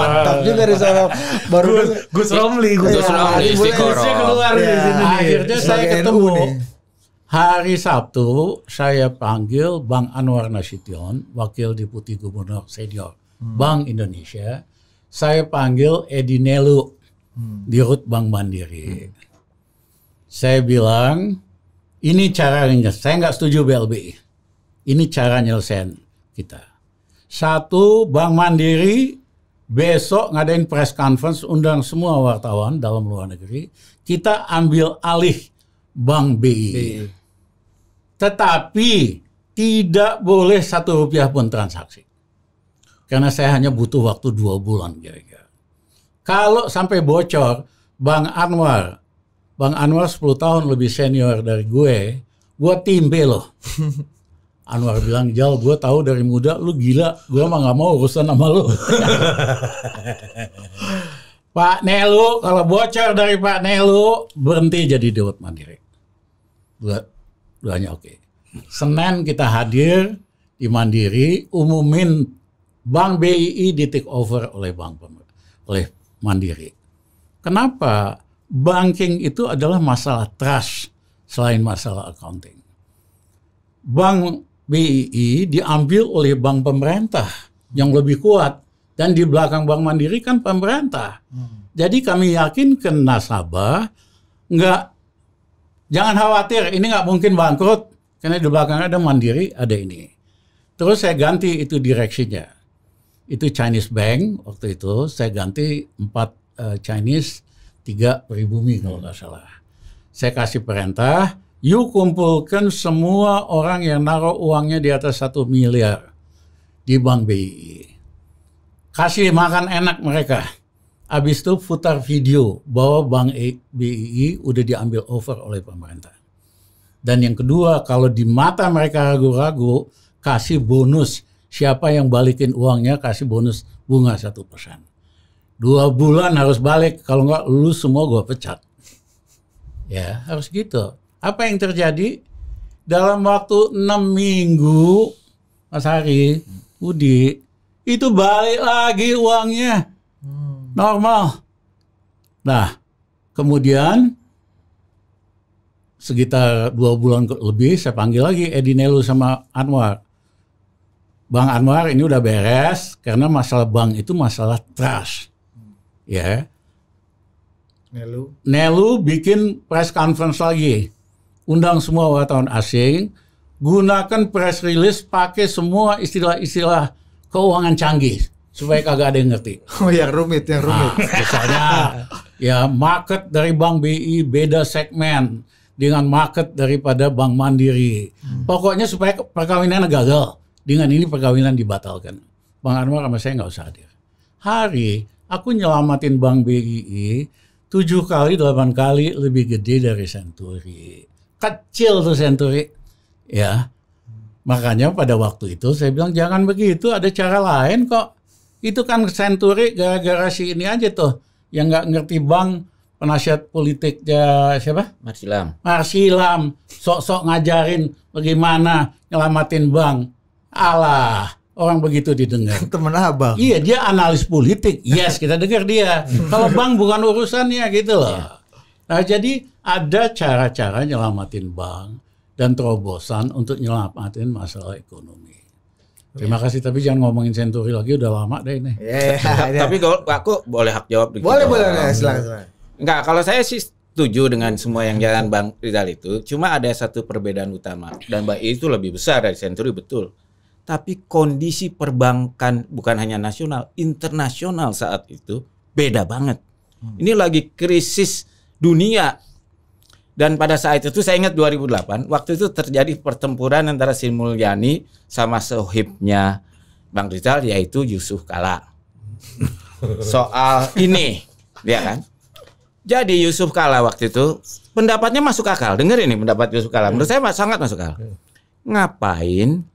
Mantap juga sana. Baru Gus Romli. Gus iya, Romli istiqoroh. Iya. Akhirnya saya ketemu. Hari Sabtu saya panggil Bang Anwar Nasution, Wakil Deputi Gubernur Senior hmm. Bank Indonesia. Saya panggil Edi Nelu hmm. di Rut Bank Mandiri. Hmm. Saya bilang, ini caranya. Saya nggak setuju BLBI. Ini cara nyelesain kita. Satu, Bank Mandiri besok ngadain press conference, undang semua wartawan dalam luar negeri. Kita ambil alih Bank BI. BI tetapi tidak boleh satu rupiah pun transaksi. Karena saya hanya butuh waktu dua bulan kira-kira. Kalau sampai bocor, Bang Anwar, Bang Anwar 10 tahun lebih senior dari gue, gue timbe loh. [laughs] Anwar bilang, Jal, gue tahu dari muda, lu gila, gue mah gak mau urusan sama lu. [laughs] Pak Nelu, kalau bocor dari Pak Nelu, berhenti jadi Dewet Mandiri. Buat doanya oke. Okay. Senin kita hadir di Mandiri umumin Bank BII di take over oleh Bank oleh Mandiri. Kenapa? Banking itu adalah masalah trust selain masalah accounting. Bank BII diambil oleh bank pemerintah yang lebih kuat dan di belakang Bank Mandiri kan pemerintah. Hmm. Jadi kami yakin ke nasabah nggak Jangan khawatir, ini nggak mungkin bangkrut. Karena di belakang ada Mandiri, ada ini. Terus saya ganti itu direksinya. Itu Chinese Bank waktu itu. Saya ganti empat uh, Chinese, 3 pribumi kalau nggak salah. Saya kasih perintah, you kumpulkan semua orang yang naruh uangnya di atas satu miliar di Bank BI. Kasih makan enak mereka Abis itu putar video bahwa Bank BII udah diambil over oleh pemerintah. Dan yang kedua, kalau di mata mereka ragu-ragu, kasih bonus. Siapa yang balikin uangnya, kasih bonus bunga satu persen. Dua bulan harus balik, kalau nggak lu semua gue pecat. Ya, harus gitu. Apa yang terjadi? Dalam waktu enam minggu, Mas Hari, Budi, itu balik lagi uangnya. Hmm normal. Nah, kemudian sekitar dua bulan lebih saya panggil lagi Edi Nelu sama Anwar. Bang Anwar ini udah beres karena masalah bank itu masalah trust. Ya. Yeah. Nelu. Nelu bikin press conference lagi. Undang semua wartawan asing, gunakan press release pakai semua istilah-istilah keuangan canggih supaya kagak ada yang ngerti. [laughs] Oh yang rumit, yang rumit. Nah, misalnya ya market dari Bank BI beda segmen dengan market daripada Bank Mandiri. Hmm. Pokoknya supaya perkawinan gagal. Dengan ini perkawinan dibatalkan. Bang Anwar sama saya nggak usah hadir. Hari aku nyelamatin Bank BI tujuh kali, delapan kali lebih gede dari Century. Kecil tuh Century, Ya, Makanya pada waktu itu saya bilang jangan begitu, ada cara lain kok itu kan senturi gara-gara si ini aja tuh yang nggak ngerti bank penasihat politik ya siapa? Marsilam. Marsilam sok-sok ngajarin bagaimana nyelamatin bank. Allah orang begitu didengar. [laughs] Temen abang. Iya, dia analis politik. Yes, kita dengar dia. [laughs] Kalau bank bukan urusannya gitu loh. Iya. Nah, jadi ada cara-cara nyelamatin bank dan terobosan untuk nyelamatin masalah ekonomi. Terima kasih, tapi jangan ngomongin Century lagi udah lama deh ini. Yeah, iya, iya. [laughs] tapi kalau aku boleh hak jawab. Boleh, boleh, boleh, silakan, silakan. Enggak, kalau saya sih setuju dengan semua yang jalan Bang Rizal itu. Cuma ada satu perbedaan utama dan Mbak I itu lebih besar dari Century betul. Tapi kondisi perbankan bukan hanya nasional, internasional saat itu beda banget. Ini lagi krisis dunia dan pada saat itu saya ingat 2008, waktu itu terjadi pertempuran antara Sri Mulyani sama sohibnya Bang Rizal yaitu Yusuf Kala. [laughs] Soal ini, ya kan? Jadi Yusuf Kala waktu itu pendapatnya masuk akal. Dengar ini pendapat Yusuf Kala. Menurut saya sangat masuk akal. Hmm. Ngapain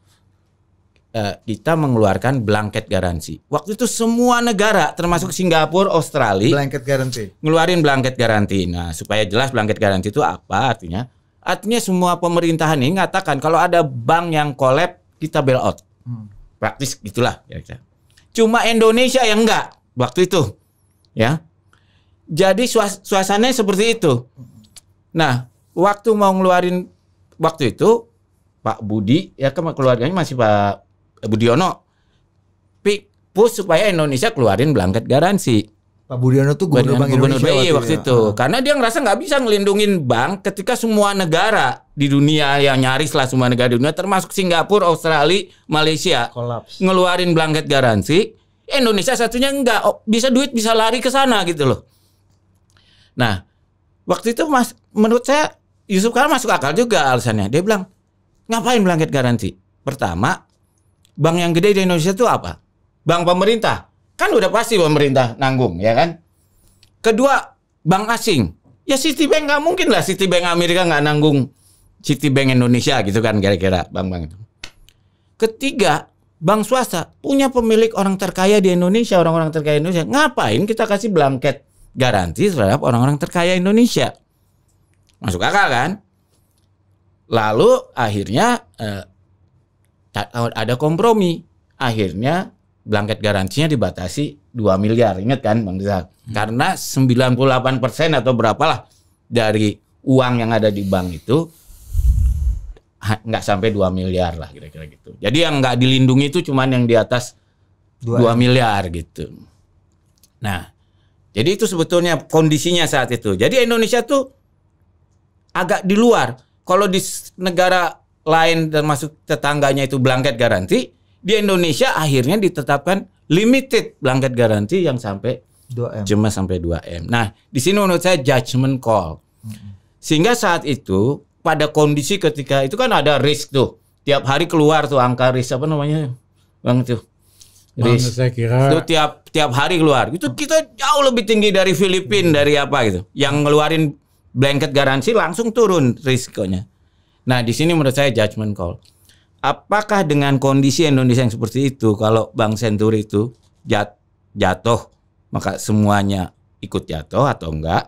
uh, kita mengeluarkan blanket garansi. Waktu itu semua negara termasuk Singapura, Australia blanket garansi. Ngeluarin blanket garansi. Nah, supaya jelas blanket garansi itu apa artinya? Artinya semua pemerintahan ini mengatakan kalau ada bank yang kolap kita bail out. Hmm. Praktis gitulah kira Cuma Indonesia yang enggak waktu itu. Ya. Jadi suas suasananya seperti itu. Nah, waktu mau ngeluarin waktu itu Pak Budi ya keluarganya masih Pak Budiono push supaya Indonesia keluarin blanket garansi. Pak Budiono tuh gubernur Bank Gubernur BI waktu itu. Ya. Karena dia ngerasa nggak bisa ngelindungin bank ketika semua negara di dunia yang nyaris lah semua negara di dunia termasuk Singapura, Australia, Malaysia Collapse. ngeluarin blanket garansi. Indonesia satunya nggak oh, bisa duit bisa lari ke sana gitu loh. Nah, waktu itu mas, menurut saya Yusuf Kala masuk akal juga alasannya. Dia bilang, ngapain blanket garansi? Pertama, bank yang gede di Indonesia itu apa? Bank pemerintah. Kan udah pasti pemerintah nanggung, ya kan? Kedua, bank asing. Ya Citibank nggak mungkin lah Citibank Amerika nggak nanggung Citibank Indonesia gitu kan kira-kira bank-bank itu. Ketiga, bank swasta punya pemilik orang terkaya di Indonesia, orang-orang terkaya Indonesia. Ngapain kita kasih blanket garansi terhadap orang-orang terkaya Indonesia? Masuk akal kan? Lalu akhirnya eh, Oh, ada kompromi. Akhirnya blanket garansinya dibatasi 2 miliar. Ingat kan Bang Rizal? Hmm. Karena 98% atau berapalah dari uang yang ada di bank itu nggak sampai 2 miliar lah kira-kira gitu. Jadi yang nggak dilindungi itu cuman yang di atas 2, 2 ya? miliar gitu. Nah, jadi itu sebetulnya kondisinya saat itu. Jadi Indonesia tuh agak di luar. Kalau di negara lain termasuk tetangganya itu blanket garansi, di Indonesia akhirnya ditetapkan limited blanket garansi yang sampai 2M. Cuma sampai 2M. Nah, di sini menurut saya judgment call. Sehingga saat itu pada kondisi ketika itu kan ada risk tuh. Tiap hari keluar tuh angka risk apa namanya? Bang tuh. Risk. Mana saya kira. Itu tiap tiap hari keluar. Itu mm. kita jauh lebih tinggi dari Filipina hmm. dari apa gitu. Yang ngeluarin blanket garansi langsung turun risikonya. Nah, di sini menurut saya judgment call. Apakah dengan kondisi Indonesia yang seperti itu, kalau bank Senturi itu jat, jatuh, maka semuanya ikut jatuh atau enggak?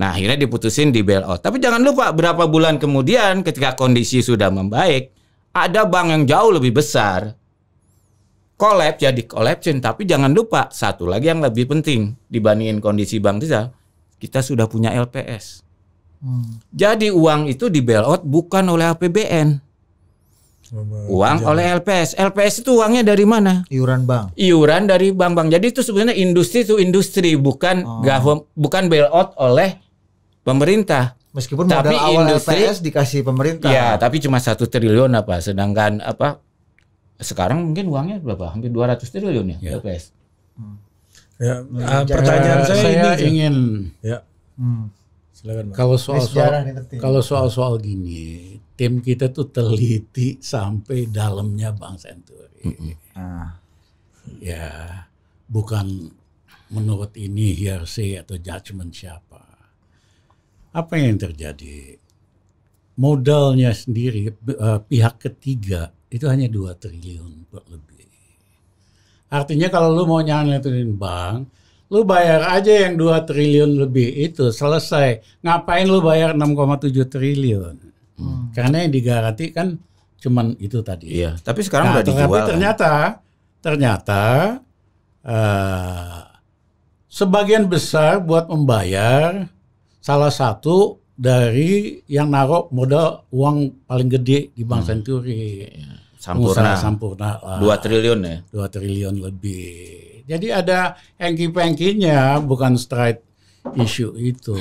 Nah, akhirnya diputusin di bail Tapi jangan lupa berapa bulan kemudian ketika kondisi sudah membaik, ada bank yang jauh lebih besar. Collab jadi collection, tapi jangan lupa satu lagi yang lebih penting dibandingin kondisi bank kita, kita sudah punya LPS. Jadi uang itu di bailout bukan oleh APBN. Uang oleh LPS. LPS itu uangnya dari mana? Iuran bank. Iuran dari bank-bank. Jadi itu sebenarnya industri itu industri bukan oh. Gahom, bukan bailout oleh pemerintah. Meskipun tapi modal awal industri, LPS dikasih pemerintah. Ya, tapi cuma satu triliun apa. Sedangkan apa sekarang mungkin uangnya berapa? Hampir 200 triliun ya, ya. LPS. Hmm. Ya, nah, ah, pertanyaan saya, saya ini ingin ya. Hmm kalau soal soal kalau soal soal gini, tim kita tuh teliti sampai dalamnya Bang Senturi. Mm -hmm. Ya, bukan menurut ini hearsay atau judgement siapa. Apa yang terjadi? Modalnya sendiri eh, pihak ketiga itu hanya 2 triliun lebih. Artinya kalau lu mau nyalain bank, lu bayar aja yang 2 triliun lebih itu selesai. Ngapain lu bayar 6,7 triliun? Hmm. Karena yang digaranti kan cuman itu tadi. Iya, tapi sekarang nah, udah dijual. Tapi kan? ternyata ternyata uh, sebagian besar buat membayar salah satu dari yang narok modal uang paling gede di Bank hmm. Senturi. Iya, iya. Sampurna. Sampurna. Dua triliun ya. Dua triliun lebih. Jadi ada hengki-pengkinya, bukan straight isu itu.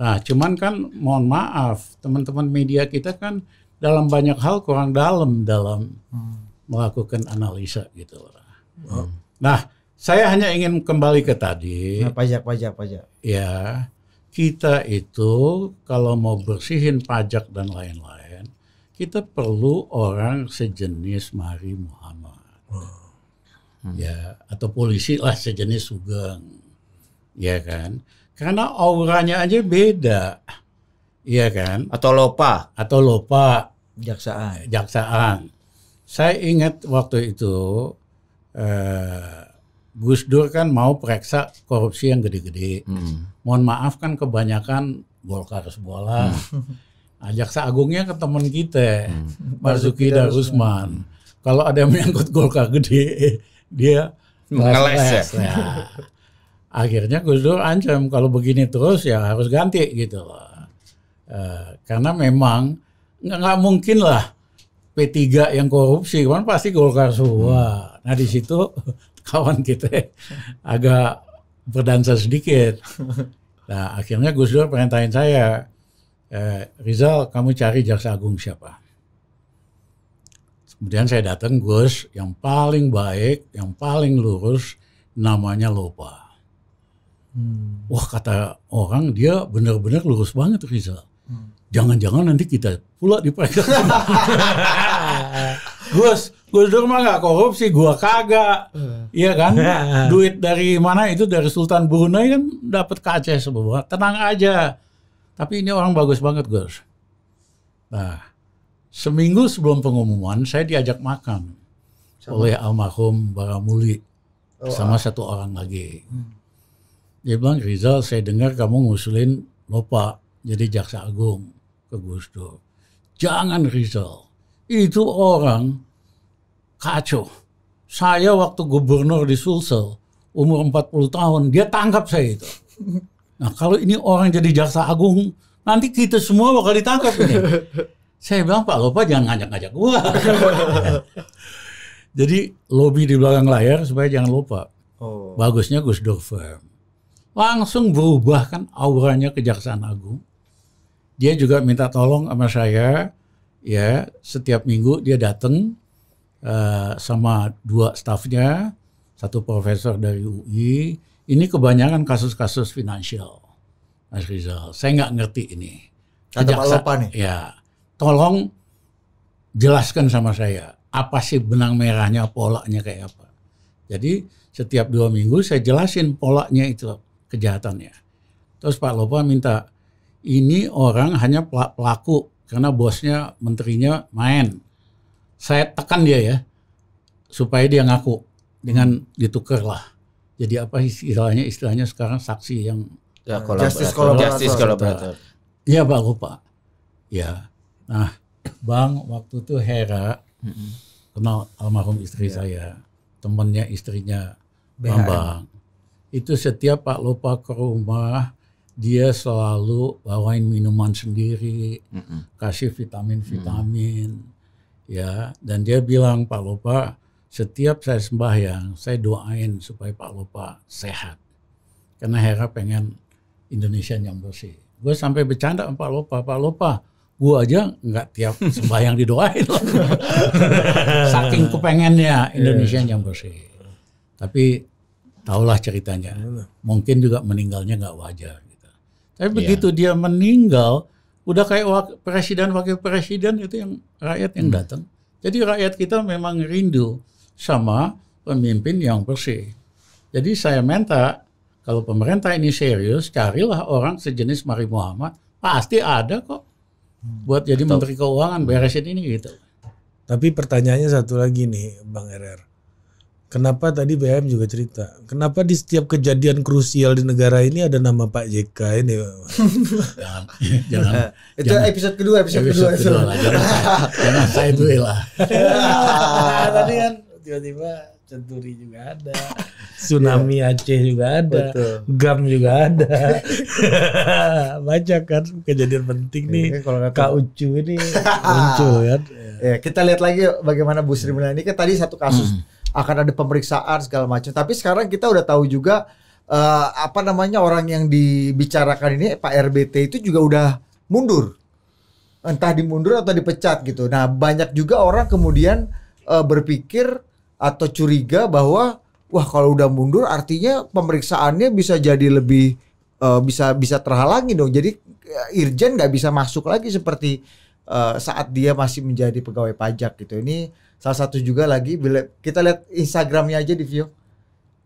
Nah, cuman kan mohon maaf, teman-teman media kita kan dalam banyak hal kurang dalam dalam melakukan analisa gitu loh. Nah, saya hanya ingin kembali ke tadi. Nah, pajak, pajak, pajak. Ya, kita itu kalau mau bersihin pajak dan lain-lain, kita perlu orang sejenis Mari Muhammad. Hmm hmm. ya atau polisi lah sejenis sugeng ya kan karena auranya aja beda ya kan atau lopa atau lopa jaksaan jaksaan saya ingat waktu itu eh, Gus Dur kan mau periksa korupsi yang gede-gede hmm. mohon maaf kan kebanyakan Golkar sebola hmm. Nah, Jaksa Agungnya ke teman kita, hmm. Marzuki Darusman. Usman. Hmm. Kalau ada yang menyangkut Golkar gede, dia ngeles ya. Nah, akhirnya Gus Dur ancam kalau begini terus ya harus ganti gitu loh. Uh, karena memang nggak mungkin lah P3 yang korupsi, kan pasti Golkar semua. Hmm. Nah di situ [laughs] kawan kita agak berdansa sedikit. Nah akhirnya Gus Dur perintahin saya, eh, Rizal kamu cari jaksa agung siapa? Kemudian saya datang, Gus, yang paling baik, yang paling lurus, namanya Lopa. Hmm. Wah kata orang dia benar-benar lurus banget Rizal. jangan Jangan-jangan nanti kita pula dipegang. [laughs] Gus, Gus Dur mah gak korupsi, gua kagak. Uh. Iya kan? [laughs] Duit dari mana itu dari Sultan Brunei kan dapat ke Aceh sebuah. Tenang aja. Tapi ini orang bagus banget Gus. Nah, Seminggu sebelum pengumuman, saya diajak makan sama. oleh almarhum Baramuli oh, sama ah. satu orang lagi. Hmm. Dia bilang, Rizal, saya dengar kamu ngusulin bapak jadi jaksa agung ke Gus Dur. Jangan Rizal, itu orang kacau. Saya waktu gubernur di Sulsel, umur 40 tahun, dia tangkap saya itu. [laughs] Nah kalau ini orang jadi jaksa agung, nanti kita semua bakal ditangkap ini. [laughs] Saya bilang Pak Lopa jangan ngajak-ngajak gua. [laughs] Jadi lobby di belakang layar supaya jangan lupa. Oh. Bagusnya Gus Dover. Langsung berubah kan auranya Kejaksaan Agung. Dia juga minta tolong sama saya ya setiap minggu dia datang uh, eh, sama dua stafnya, satu profesor dari UI. Ini kebanyakan kasus-kasus finansial. Mas Rizal, saya nggak ngerti ini. Kejaksaan, Kata Pak Lopa nih. Ya, tolong jelaskan sama saya apa sih benang merahnya polanya kayak apa. Jadi setiap dua minggu saya jelasin polanya itu kejahatannya. Terus Pak Lopa minta ini orang hanya pelaku karena bosnya menterinya main. Saya tekan dia ya supaya dia ngaku dengan ditukar lah. Jadi apa istilahnya istilahnya sekarang saksi yang ya, kolaborator. justice kolaborator. Justice kolaborator. Iya Pak Lopa. Ya Nah, Bang waktu itu Hera mm-hmm. kenal almarhum istri yeah. saya, temannya istrinya BHM. Bang. Itu setiap Pak Lupa ke rumah dia selalu bawain minuman sendiri, mm-hmm. kasih vitamin-vitamin, mm-hmm. ya. Dan dia bilang Pak Lopa, setiap saya sembahyang, saya doain supaya Pak Lopa sehat. Karena Hera pengen Indonesia yang bersih. Gue sampai bercanda sama Pak Lopa, Pak Lopa gua aja nggak tiap [laughs] sembahyang didoain loh. [laughs] Saking kepengennya iya. Indonesia yang bersih. Tapi tahulah ceritanya. Iya. Mungkin juga meninggalnya nggak wajar. Gitu. Tapi yeah. begitu dia meninggal, udah kayak wak presiden wakil presiden itu yang rakyat yang hmm. datang. Jadi rakyat kita memang rindu sama pemimpin yang bersih. Jadi saya minta kalau pemerintah ini serius, carilah orang sejenis Mari Muhammad, pasti ada kok buat jadi Atau, menteri keuangan hmm. beresin ini gitu. Tapi pertanyaannya satu lagi nih, Bang RR. Kenapa tadi BM juga cerita? Kenapa di setiap kejadian krusial di negara ini ada nama Pak JK ini? jangan, jangan. [laughs] Itu jangan, episode kedua, episode, episode kedua. kedua lah, jangan, jangan saya duel lah. [laughs] Ah, tadi kan tiba-tiba Centuri juga ada, [laughs] Tsunami yeah. Aceh juga ada, Betul. GAM juga ada. [laughs] Banyak kan kejadian penting nih. Ya, kalau kata, Kak Ucu ini [laughs] muncul kan. Ya, kita lihat lagi bagaimana Bu Sri Mulyani kan tadi satu kasus hmm. akan ada pemeriksaan segala macam. Tapi sekarang kita udah tahu juga uh, apa namanya orang yang dibicarakan ini Pak RBT itu juga udah mundur entah dimundur atau dipecat gitu. Nah, banyak juga orang kemudian uh, berpikir atau curiga bahwa wah kalau udah mundur artinya pemeriksaannya bisa jadi lebih uh, bisa bisa terhalangi dong. Jadi eh, Irjen nggak bisa masuk lagi seperti uh, saat dia masih menjadi pegawai pajak gitu. Ini salah satu juga lagi bila kita lihat Instagramnya aja di view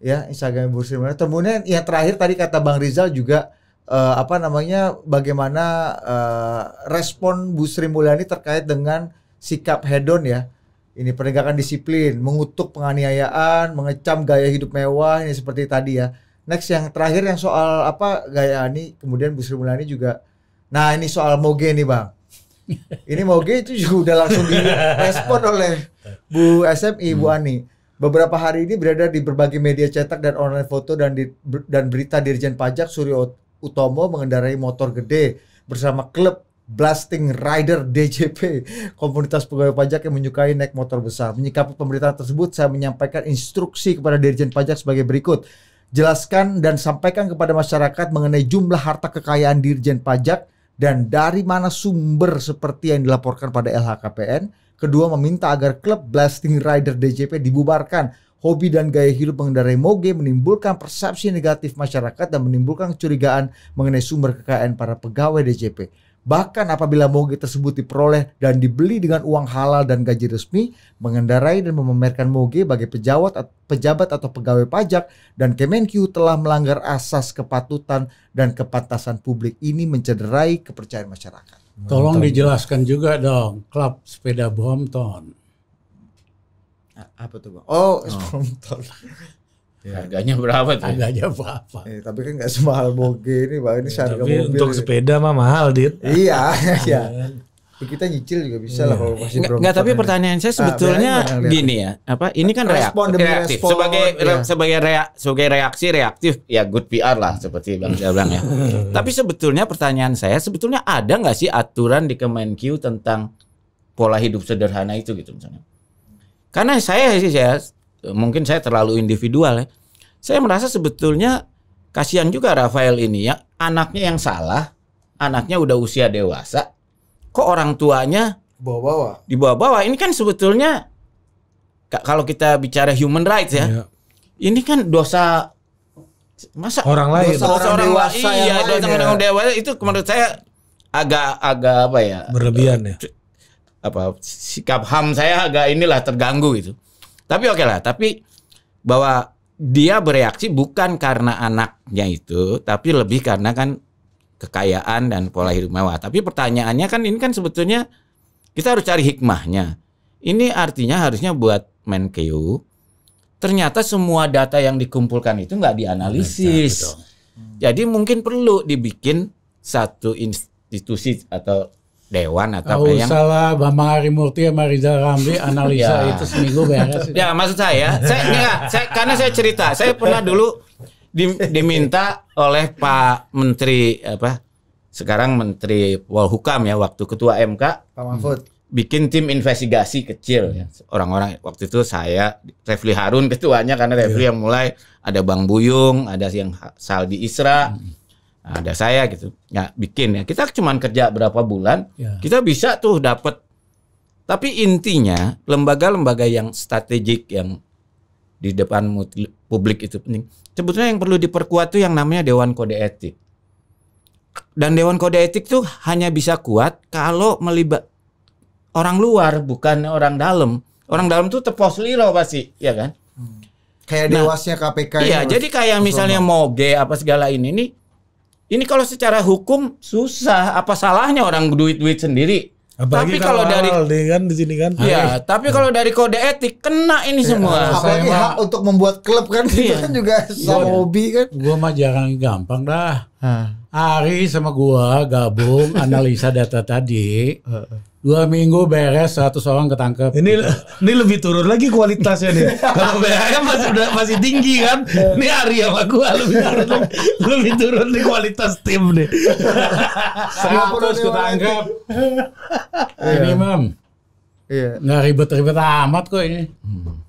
ya Instagram Bursa Indonesia. Kemudian yang terakhir tadi kata Bang Rizal juga uh, apa namanya bagaimana uh, respon Bu Sri Mulyani terkait dengan sikap hedon ya ini penegakan disiplin, mengutuk penganiayaan, mengecam gaya hidup mewah ini seperti tadi ya. Next yang terakhir yang soal apa gaya ini kemudian Bu Sri Mulyani juga nah ini soal moge nih Bang. [laughs] Ini moge itu juga udah langsung direspon oleh Bu SMI hmm. Bu Ani. Beberapa hari ini berada di berbagai media cetak dan online foto dan di, dan berita Dirjen Pajak Suryo Utomo mengendarai motor gede bersama klub blasting rider DJP komunitas pegawai pajak yang menyukai naik motor besar. Menyikapi pemberitaan tersebut, saya menyampaikan instruksi kepada Dirjen Pajak sebagai berikut. Jelaskan dan sampaikan kepada masyarakat mengenai jumlah harta kekayaan Dirjen Pajak dan dari mana sumber seperti yang dilaporkan pada LHKPN. Kedua, meminta agar klub blasting rider DJP dibubarkan. Hobi dan gaya hidup pengendara moge menimbulkan persepsi negatif masyarakat dan menimbulkan kecurigaan mengenai sumber kekayaan para pegawai DJP Bahkan apabila moge tersebut diperoleh dan dibeli dengan uang halal dan gaji resmi, mengendarai dan memamerkan moge bagi pejabat, pejabat atau pegawai pajak dan Kemenkyu telah melanggar asas kepatutan dan kepantasan publik ini mencederai kepercayaan masyarakat. Tolong dijelaskan juga dong, klub sepeda Brompton. Apa tuh bang? Oh, oh. Brompton. Ya. Harganya berapa tuh? Harganya apa Ya, eh, tapi kan nggak semahal moge ini, Pak. Ini ya, harga tapi mobil. untuk sepeda mah mahal, Dit. Iya, [laughs] iya. iya. Kita nyicil juga bisa lah iya. kalau masih Nggak, nggak tapi pertanyaan saya ah, sebetulnya gini ya, apa? Ini kan respon reaktif sebagai iya. sebagai reak, sebagai reaksi reaktif ya good PR lah seperti Bang bilang ya. [laughs] tapi sebetulnya pertanyaan saya sebetulnya ada nggak sih aturan di Kemenkyu tentang pola hidup sederhana itu gitu misalnya? Karena saya sih saya Eh, mungkin saya terlalu individual ya. Saya merasa sebetulnya kasihan juga Rafael ini ya, anaknya yang salah, anaknya udah usia dewasa, kok orang tuanya bawa-bawa. Dibawa-bawa. Ini kan sebetulnya kalau kita bicara human rights ya. Iya. Ini kan dosa masa orang lain dosa orang, orang dewasa iya, dosa lain, ya. orang dewasa itu menurut saya agak agak apa ya? Berlebihan eh, ya. Apa sikap HAM saya agak inilah terganggu gitu. Tapi oke okay lah, tapi bahwa dia bereaksi bukan karena anaknya itu, tapi lebih karena kan kekayaan dan pola hidup mewah. Tapi pertanyaannya kan ini kan sebetulnya kita harus cari hikmahnya. Ini artinya harusnya buat Menkeu ternyata semua data yang dikumpulkan itu nggak dianalisis. Betul, Jadi mungkin perlu dibikin satu institusi atau Dewan atau oh, yang salah Bambang Arimurti sama Rizal Ramli [laughs] analisa ya. itu seminggu beres. Ya maksud saya, saya enggak, saya karena saya cerita, saya pernah dulu di, diminta oleh Pak Menteri apa sekarang Menteri Walhukam ya waktu Ketua MK Pak Mahfud hmm, bikin tim investigasi kecil ya. Orang-orang waktu itu saya Refli Harun ketuanya karena Refli yeah. yang mulai ada Bang Buyung, ada yang Saldi Isra. Hmm ada saya gitu nggak bikin ya kita cuma kerja berapa bulan ya. kita bisa tuh dapat tapi intinya lembaga-lembaga yang strategik yang di depan publik itu penting sebetulnya yang perlu diperkuat tuh yang namanya dewan kode etik dan dewan kode etik tuh hanya bisa kuat kalau melibat orang luar bukan orang dalam orang dalam tuh tepos liro pasti ya kan hmm. kayak nah, dewasnya KPK iya jadi kayak misalnya moge apa segala ini nih ini kalau secara hukum susah, apa salahnya orang duit-duit sendiri? Apalagi tapi kalau, dari deh kan di sini kan. Iya, iya, tapi kalau dari kode etik kena ini ya, semua. Apalagi mah, hak untuk membuat klub kan iya. itu kan juga iya. sama iya. hobi kan. Gua mah jarang gampang dah. Ha. Ari sama gua gabung analisa data tadi dua minggu beres 100 orang ketangkep. Ini gitu. ini lebih turun lagi kualitasnya nih. [laughs] Kalau BHM masih udah, masih tinggi kan. Ini Ari sama Lalu lebih turun lebih turun nih kualitas tim nih. 100 [laughs] ketangkep. [laughs] ini iya. mam. Iya. Nggak ribet-ribet amat kok ini. Hmm.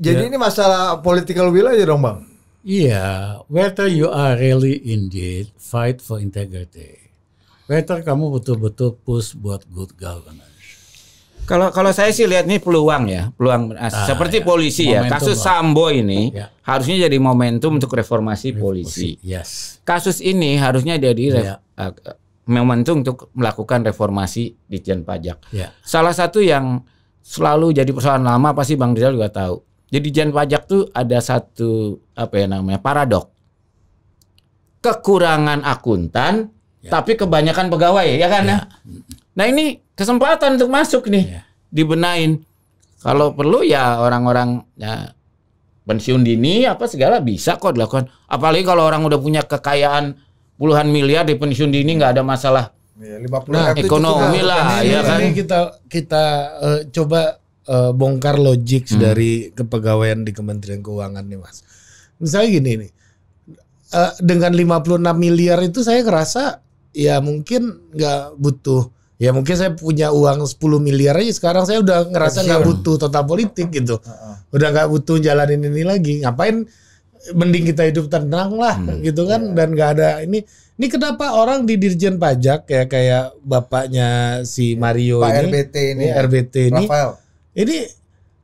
Jadi ya. ini masalah political will aja dong bang. Iya, yeah. whether you are really indeed fight for integrity Peter kamu betul-betul push buat good governance. Kalau kalau saya sih lihat ini peluang ya, peluang ah, seperti ya. polisi ya, momentum ya. Kasus bahwa. Sambo ini ya. harusnya jadi momentum untuk reformasi, polisi. Yes. Kasus ini harusnya jadi ya. uh, momentum untuk melakukan reformasi di Ditjen Pajak. Ya. Salah satu yang selalu jadi persoalan lama pasti Bang Rizal juga tahu. Jadi Ditjen Pajak tuh ada satu apa ya namanya paradok. Kekurangan akuntan Ya. tapi kebanyakan pegawai ya kan ya. ya. Nah ini kesempatan untuk masuk nih ya. dibenain. Kalau perlu ya orang-orang ya, pensiun dini apa segala bisa kok dilakukan. Apalagi kalau orang udah punya kekayaan puluhan miliar di pensiun dini nggak ada masalah. Ya, 50 nah, ekonomi lah ini, ya kan. Ini kita kita uh, coba uh, bongkar logik hmm. dari kepegawaian di Kementerian Keuangan nih Mas. Misalnya gini nih. Uh, dengan 56 miliar itu saya ngerasa ya mungkin nggak butuh ya mungkin saya punya uang 10 miliar aja sekarang saya udah ngerasa nggak butuh total politik gitu udah nggak butuh jalanin ini lagi ngapain mending kita hidup tenang lah hmm. gitu kan yeah. dan nggak ada ini ini kenapa orang di dirjen pajak ya kayak bapaknya si Mario Pak ini RBT ini ya. RBT ini Rafael. ini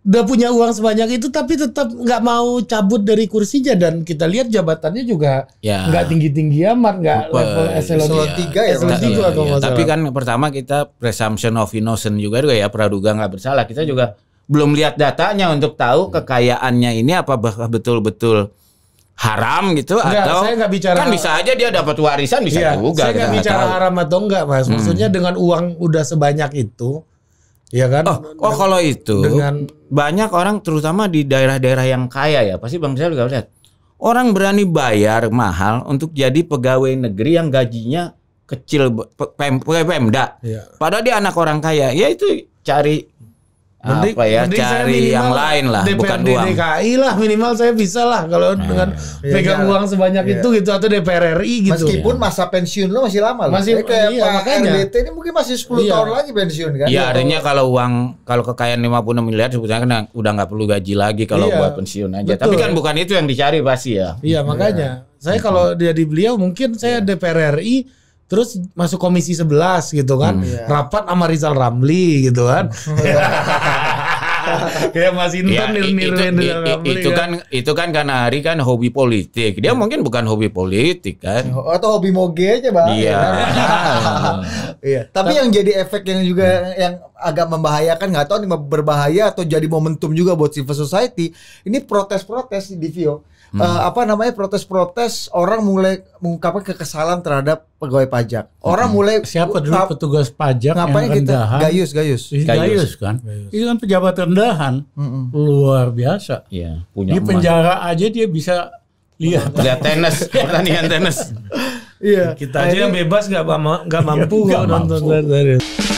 udah punya uang sebanyak itu tapi tetap nggak mau cabut dari kursinya dan kita lihat jabatannya juga ya. nggak ya. tinggi-tinggi amat nggak level eh, eselon 3 ya, eselon ya, atau ya. tapi kan pertama kita presumption of innocent juga juga ya praduga nggak bersalah kita juga belum lihat datanya untuk tahu hmm. kekayaannya ini apa betul-betul haram gitu enggak, atau saya gak bicara, kan bisa aja dia dapat warisan bisa iya, juga saya nggak gitu. bicara tahu. haram atau enggak mas maksudnya hmm. dengan uang udah sebanyak itu Iya kan? Oh, oh kalau itu dengan banyak orang terutama di daerah-daerah yang kaya ya, pasti Bang saya juga lihat. Orang berani bayar mahal untuk jadi pegawai negeri yang gajinya kecil pem, Pemda. Iya. Padahal dia anak orang kaya. Ya itu cari Mending, apa ya cari yang lain lah DPRD bukan uang DKI lah minimal saya bisa lah kalau hmm. dengan ya, pegang ya. uang sebanyak ya. itu gitu atau DPR RI gitu meskipun ya. masa pensiun lo masih lama loh masih kayak iya, makanya RDT ini mungkin masih 10 iya. tahun lagi pensiun kan iya artinya kalau uang kalau kekayaan 56 miliar sebetulnya kan udah nggak perlu gaji lagi kalau iya. buat pensiun aja Betul. tapi kan bukan itu yang dicari pasti ya iya makanya ya. saya kalau dia di beliau mungkin saya iya. DPR RI terus masuk komisi 11 gitu kan hmm. Iya. rapat sama Rizal Ramli gitu kan [laughs] kayak Mas Inton ya, nir -nir itu, Ramli, itu kan. kan itu kan karena hari kan hobi politik dia hmm. mungkin bukan hobi politik kan oh, atau hobi moge aja bang iya iya, [laughs] iya. tapi yang jadi efek yang juga hmm. yang agak membahayakan nggak tahu ini berbahaya atau jadi momentum juga buat civil society ini protes-protes di Vio hmm. uh, apa namanya protes-protes orang mulai mengungkapkan kekesalan terhadap pegawai pajak. Orang hmm. mulai siapa dulu ngap, petugas pajak ngapain yang rendahan? Kita, gayus, gayus. Iya, gayus, gayus kan. Gayus. Itu kan pejabat rendahan. Hmm. Luar biasa. Iya, punya Di penjara aja dia bisa lihat [laughs] lihat tenis, [laughs] iya. pertandingan tenis. Iya. Kita aja yang bebas nggak mampu Gak nonton mampu.